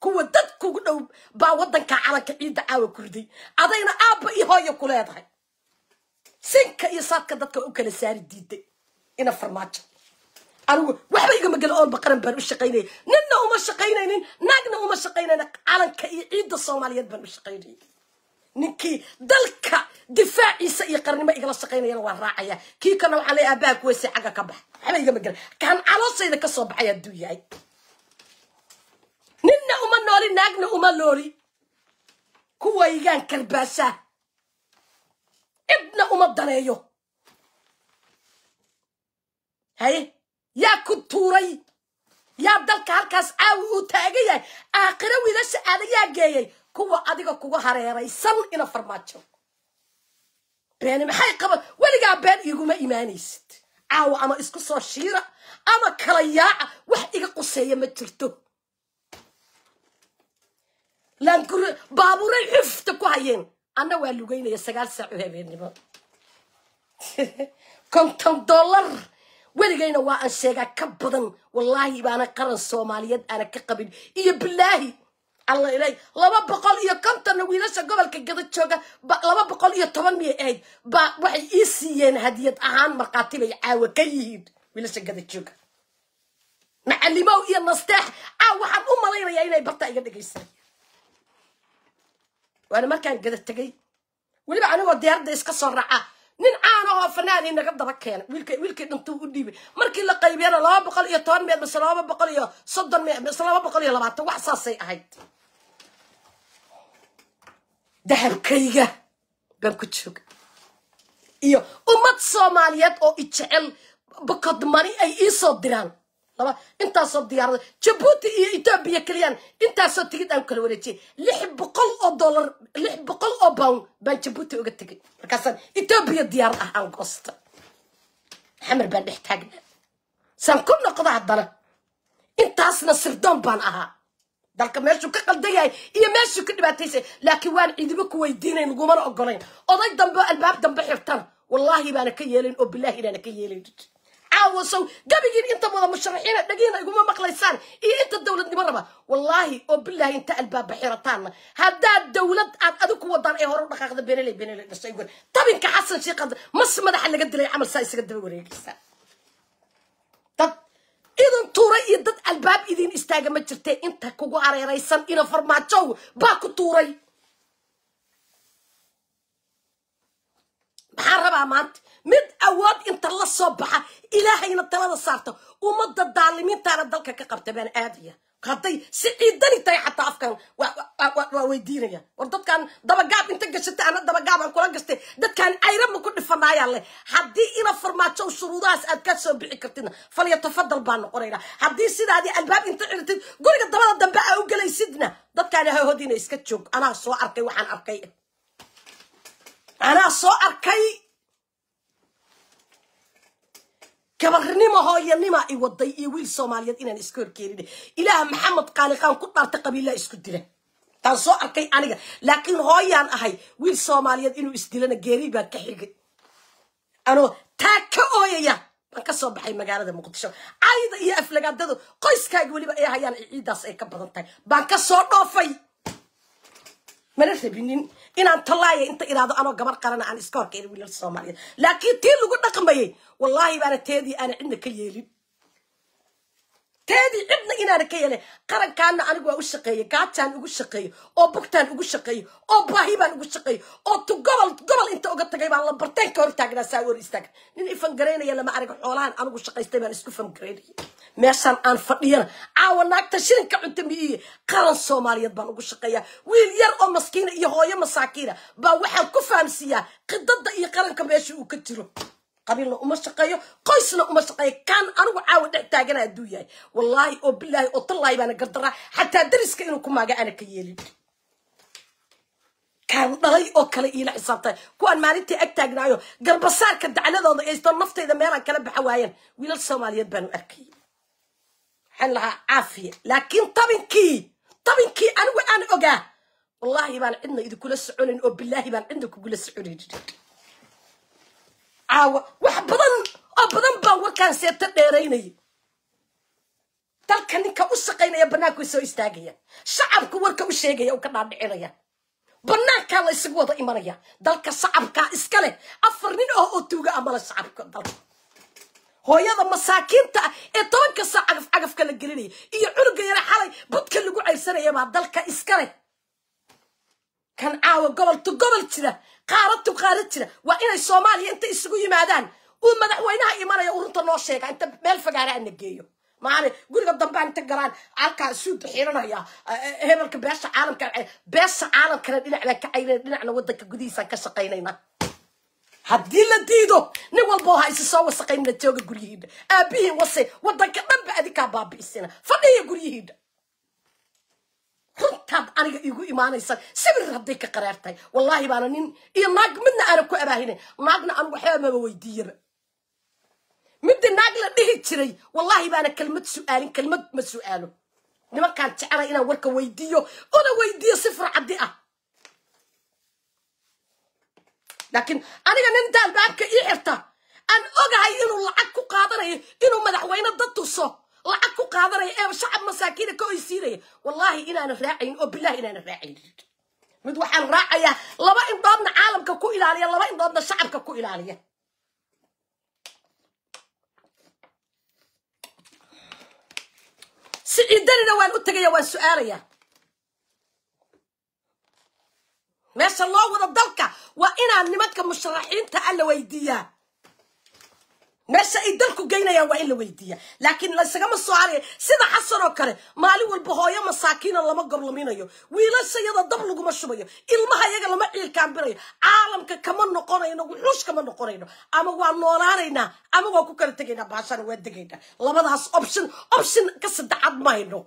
kuwa dad kugu dhow baa waddanka calanka ciidda caawa kuriday adayna aabba iyo hooya ku leedahay sinka iyo saadka dadka u kala saari diiday ina farmaajo أنا وحبي يجمع قال أول بقرن بن وشقيني ننا وما شقيني نن نجنا وما شقيني نك على كعيد الصوماليات بن وشقيني نكي دلك دفاعي سي قرن ما يقرا شقيني أنا والراعية كي كانوا على أباك وسي حاجة كبح حبي يجمع قال كان على صيد كصوب حياة دوياي ننا وما نوري نجنا وما نوري كوا يجان كرباسة ابنا وما بدريو هاي yaa ku tuuray yaa dalka halkaas caawi uu taagan yahay aakhiro wiilasha yaa geeyey kuwa adiga kuga hareeraysan ina farmaajo been maxay qaban weligaa been iguma imaanaysid caawa ama isku soo shiira ama kala yaaca wax iga quseeya ma jirto laangur baabuuray xufta ku hayeen anna waa lugeynaya sagaal saac u habeennimo konton dollar ولكن وان شيغا كبدن والله بانا قرن سوماليات انا كقبل اي بالله الله الي لما بقول يا كنتن ويلاش قبل كجدت شوغا لما بقول يا تومي ايد با وحي اسيين هديت اهان مقاتل يا عاو كييد ويلاش قدت شوغا مع اللي مو يا نصتاح عاو وحب ام الله يا الي بطا يا دقيس وانا ما كان قدت تقي ولما انا ودي هرد اسكسر رعاه نن عانه فنان إنك أبدا ركين ويلك ويلك دمتو قديم مركي لا قيبي أنا لا بقول يا تان مين بس لا بقول يا صدر مين بس لا بقول يا لبعت وحصاصي هيد دهب كيجة بام كتشوك إيو أمة صوماليات أو إتشال بقدماني أي إيصاد دران طبعا انت صد يا جيبوتي إثيوبيا كليان انت صد تجد أن كل ورجي لحب قل دولار لحب قل باون بان جيبوتي وقت تجد لكن إثيوبيا ديار اه انقصت حمر بان نحتاجنا سنكون نقضى عدنا انت اصنا سردون بان أها دالك ماشو كقل دياي إيه ماشو كنبا تيسي لكن وان نقومان او قومان او داي دنبو الباب دنبو حرتان والله بانا كيالين أو بالله لانا كيالين caawa sow gabigiin inta wada musharaxiina dhagiina iguma maqlaysaan iyo inta dowladnimo raba wallaahi oo bilaahi inta albaabbaxirataanna haddaad dowlad aad adig ku wadaan ee hore u dhaqaaqda beeraley beeraley dhashay wer tabinka xasan sheekh mas madaxa laga dilay camal saa isaga daba wareegaysa dad tuuray iyo dad albaab idin istaaga ma jirtee inta kugu areeraysan ina farmaajow baa ku tuuray maxaa rabaa maanta mid awood inta la soo baxa ilaahayna talada saarta ummadda daalimiintaana dalka ka qabta baan aadaya hadday si ciidani tahay xataa afkan waa weydiinaya war dadkaan dabagaab inta gashatay ana dabagaabaan kula gastay dadkaan cayrama ku dhifanayaa leh haddii ina farmaajo shuruudahaas aad ka soo bixi kartidna falyatafadal baa noqonayna haddii sidaadii albaab inta ciratid guriga dabada dambe aa u gelaysidna dadkaan hahood ina iska joog anaa soo arkay waxaan arkay anaa soo arkay gabarnimo hooyanima i waday iyo wiil soomaaliyeed inaan iska horkeenin ilaah maxamed qaaliqaan ku dhaartay qabiilaa isku dila taan soo arkay aniga laakiin hooyaan ahay wiil soomaaliyeed inuu isdilana geeri baan ka xigay anoo taa ka ooyaya baan ka soo baxay magaalada muqdisho cayda iyo aflagaadadu qoyskaaga weliba ay hayaan ciidaas ay ka badan tahay baan ka soo dhoofay mana rabinin إن أنت لاي أنت إذا أنا قبر قرن عن إسكار كير ويل الصومالي لكن تي لو قلت لكم بيجي والله يبان تيدي أنا عندك يلي تيدي ابن إنا ركيلة قرن كان أنا جوا وش قيي كاتان وش قيي أو بكتان وش قيي أو باهي بان وش قيي أو تقبل تقبل أنت قلت لكم والله برتين كور تاجنا ساور استك نفهم قرينا يلا ما أعرف حولان أنا وش قيي استي بان إسكوفهم meeshaan aan fadhiyana caawa naagta shirinka cunta miiye qalan soomaaliyeed baan ugu shaqeeyaa wiil yar oo maskiina iyo hooyo masaakiina baa waxaan ku fahamsiiyaa khidada iyo qaranka meesha uu ka jiro qabiilna uma shaqeeyo qoysna uma shaqeeyo kaan anigu caawa dhex taagana hadduu yahay wallaahi oo bilaahi oo tallaahi baana gardaraa xataa dariska inuu ku maaga ana ka yeelin kaan dhalay oo kale iila xisaabtay kuwaan maalintii ag taagnaayo garbasaarka dacladooda eysto naftayda meelaan kala baxa waayeen wiilal soomaaliyeed baanu arkayay waxaan lahaa caafiya laakiin tobankii tobankii anigu aan ogaa wallaahi baan cidna idinkula soconayn oo bilaahi baan cidna kugula soconayn caawa wax badan oo badan baan warkaan seeto dheeraynayay dalka ninka u shaqaynaya banaanku soo istaagaya shacabku warka u sheegaya u ka dhaadhicinaya banaankaa la ysugu wada imanaya dalka shacabkaa iska leh afar nin oo oo tuuga amala shacabka dalka hooyada masaakiinta ah ee tobanka saa cagaf la gelinaya iyo cunuga yare xalay badka lagu caysanayabaa dalka iskale kan caawa gobol gobol jira qaaratu qaara jira waa inay soomaaliya inta isugu yimaadaan uu madaxweynaha imanaya uu runta noo sheega inta meel fagaara geeyo maane guriga dambea inta galaan alkaa suuda xiranaya eh, eh, hebelka beesha caalamka eh, beesha caalamkana dhinacbaan ka caynana dhinacna wadanka gudihiisaan ka shaqaynayna هدي لا ديدو نيوال بو هايس سو وسقين نتوغ غريد ابي وسي ودك دبا اديكا بابي سينا فدي غريد كنتاد انا يغو ايمانيس سبر ردي كقرارتي والله بانين اي ناق منا انا كو اباهين ناقنا ان وخي ما ويدير مد ناق لا ديه جري والله بانا كلمه سؤالين كلمه ما سؤالو نما كان تعرى انا ورك ويديو انا ويديو صفر عدي أه. لكن أنا من دال بابك إيرتا أن أجهي إنه لعك قادرة إنه مدحوين الدتوسه لعك قادرة إيه شعب مساكين كويسين والله أنا راعين أو بالله إن أنا راعين مد وحن راعية لما ضابنا عالم كو إلالية لما ضابنا شعب كو إلالية سيدنا وين أتجي وأن يا meesha loo wado dalka waa inaa nimanka musharaxiinta a ah la weydiiyaa meesha ay dalku geynayaan waa in la weydiiya laakiin laysagama soo araya sida xasan kale maalin walba hooyo masaakiina lama gorlaminayo goblaminayo yada dab laguma shubayo ilmaha iyaga lama ciilkaambirayo caalamka kama noqonayno wuxuush kama noqonayno ama waa noolaanaynaa ama waa ku kala tegaynaa baashana waa degaynaa labadaas option option ka saddexaad ma hayno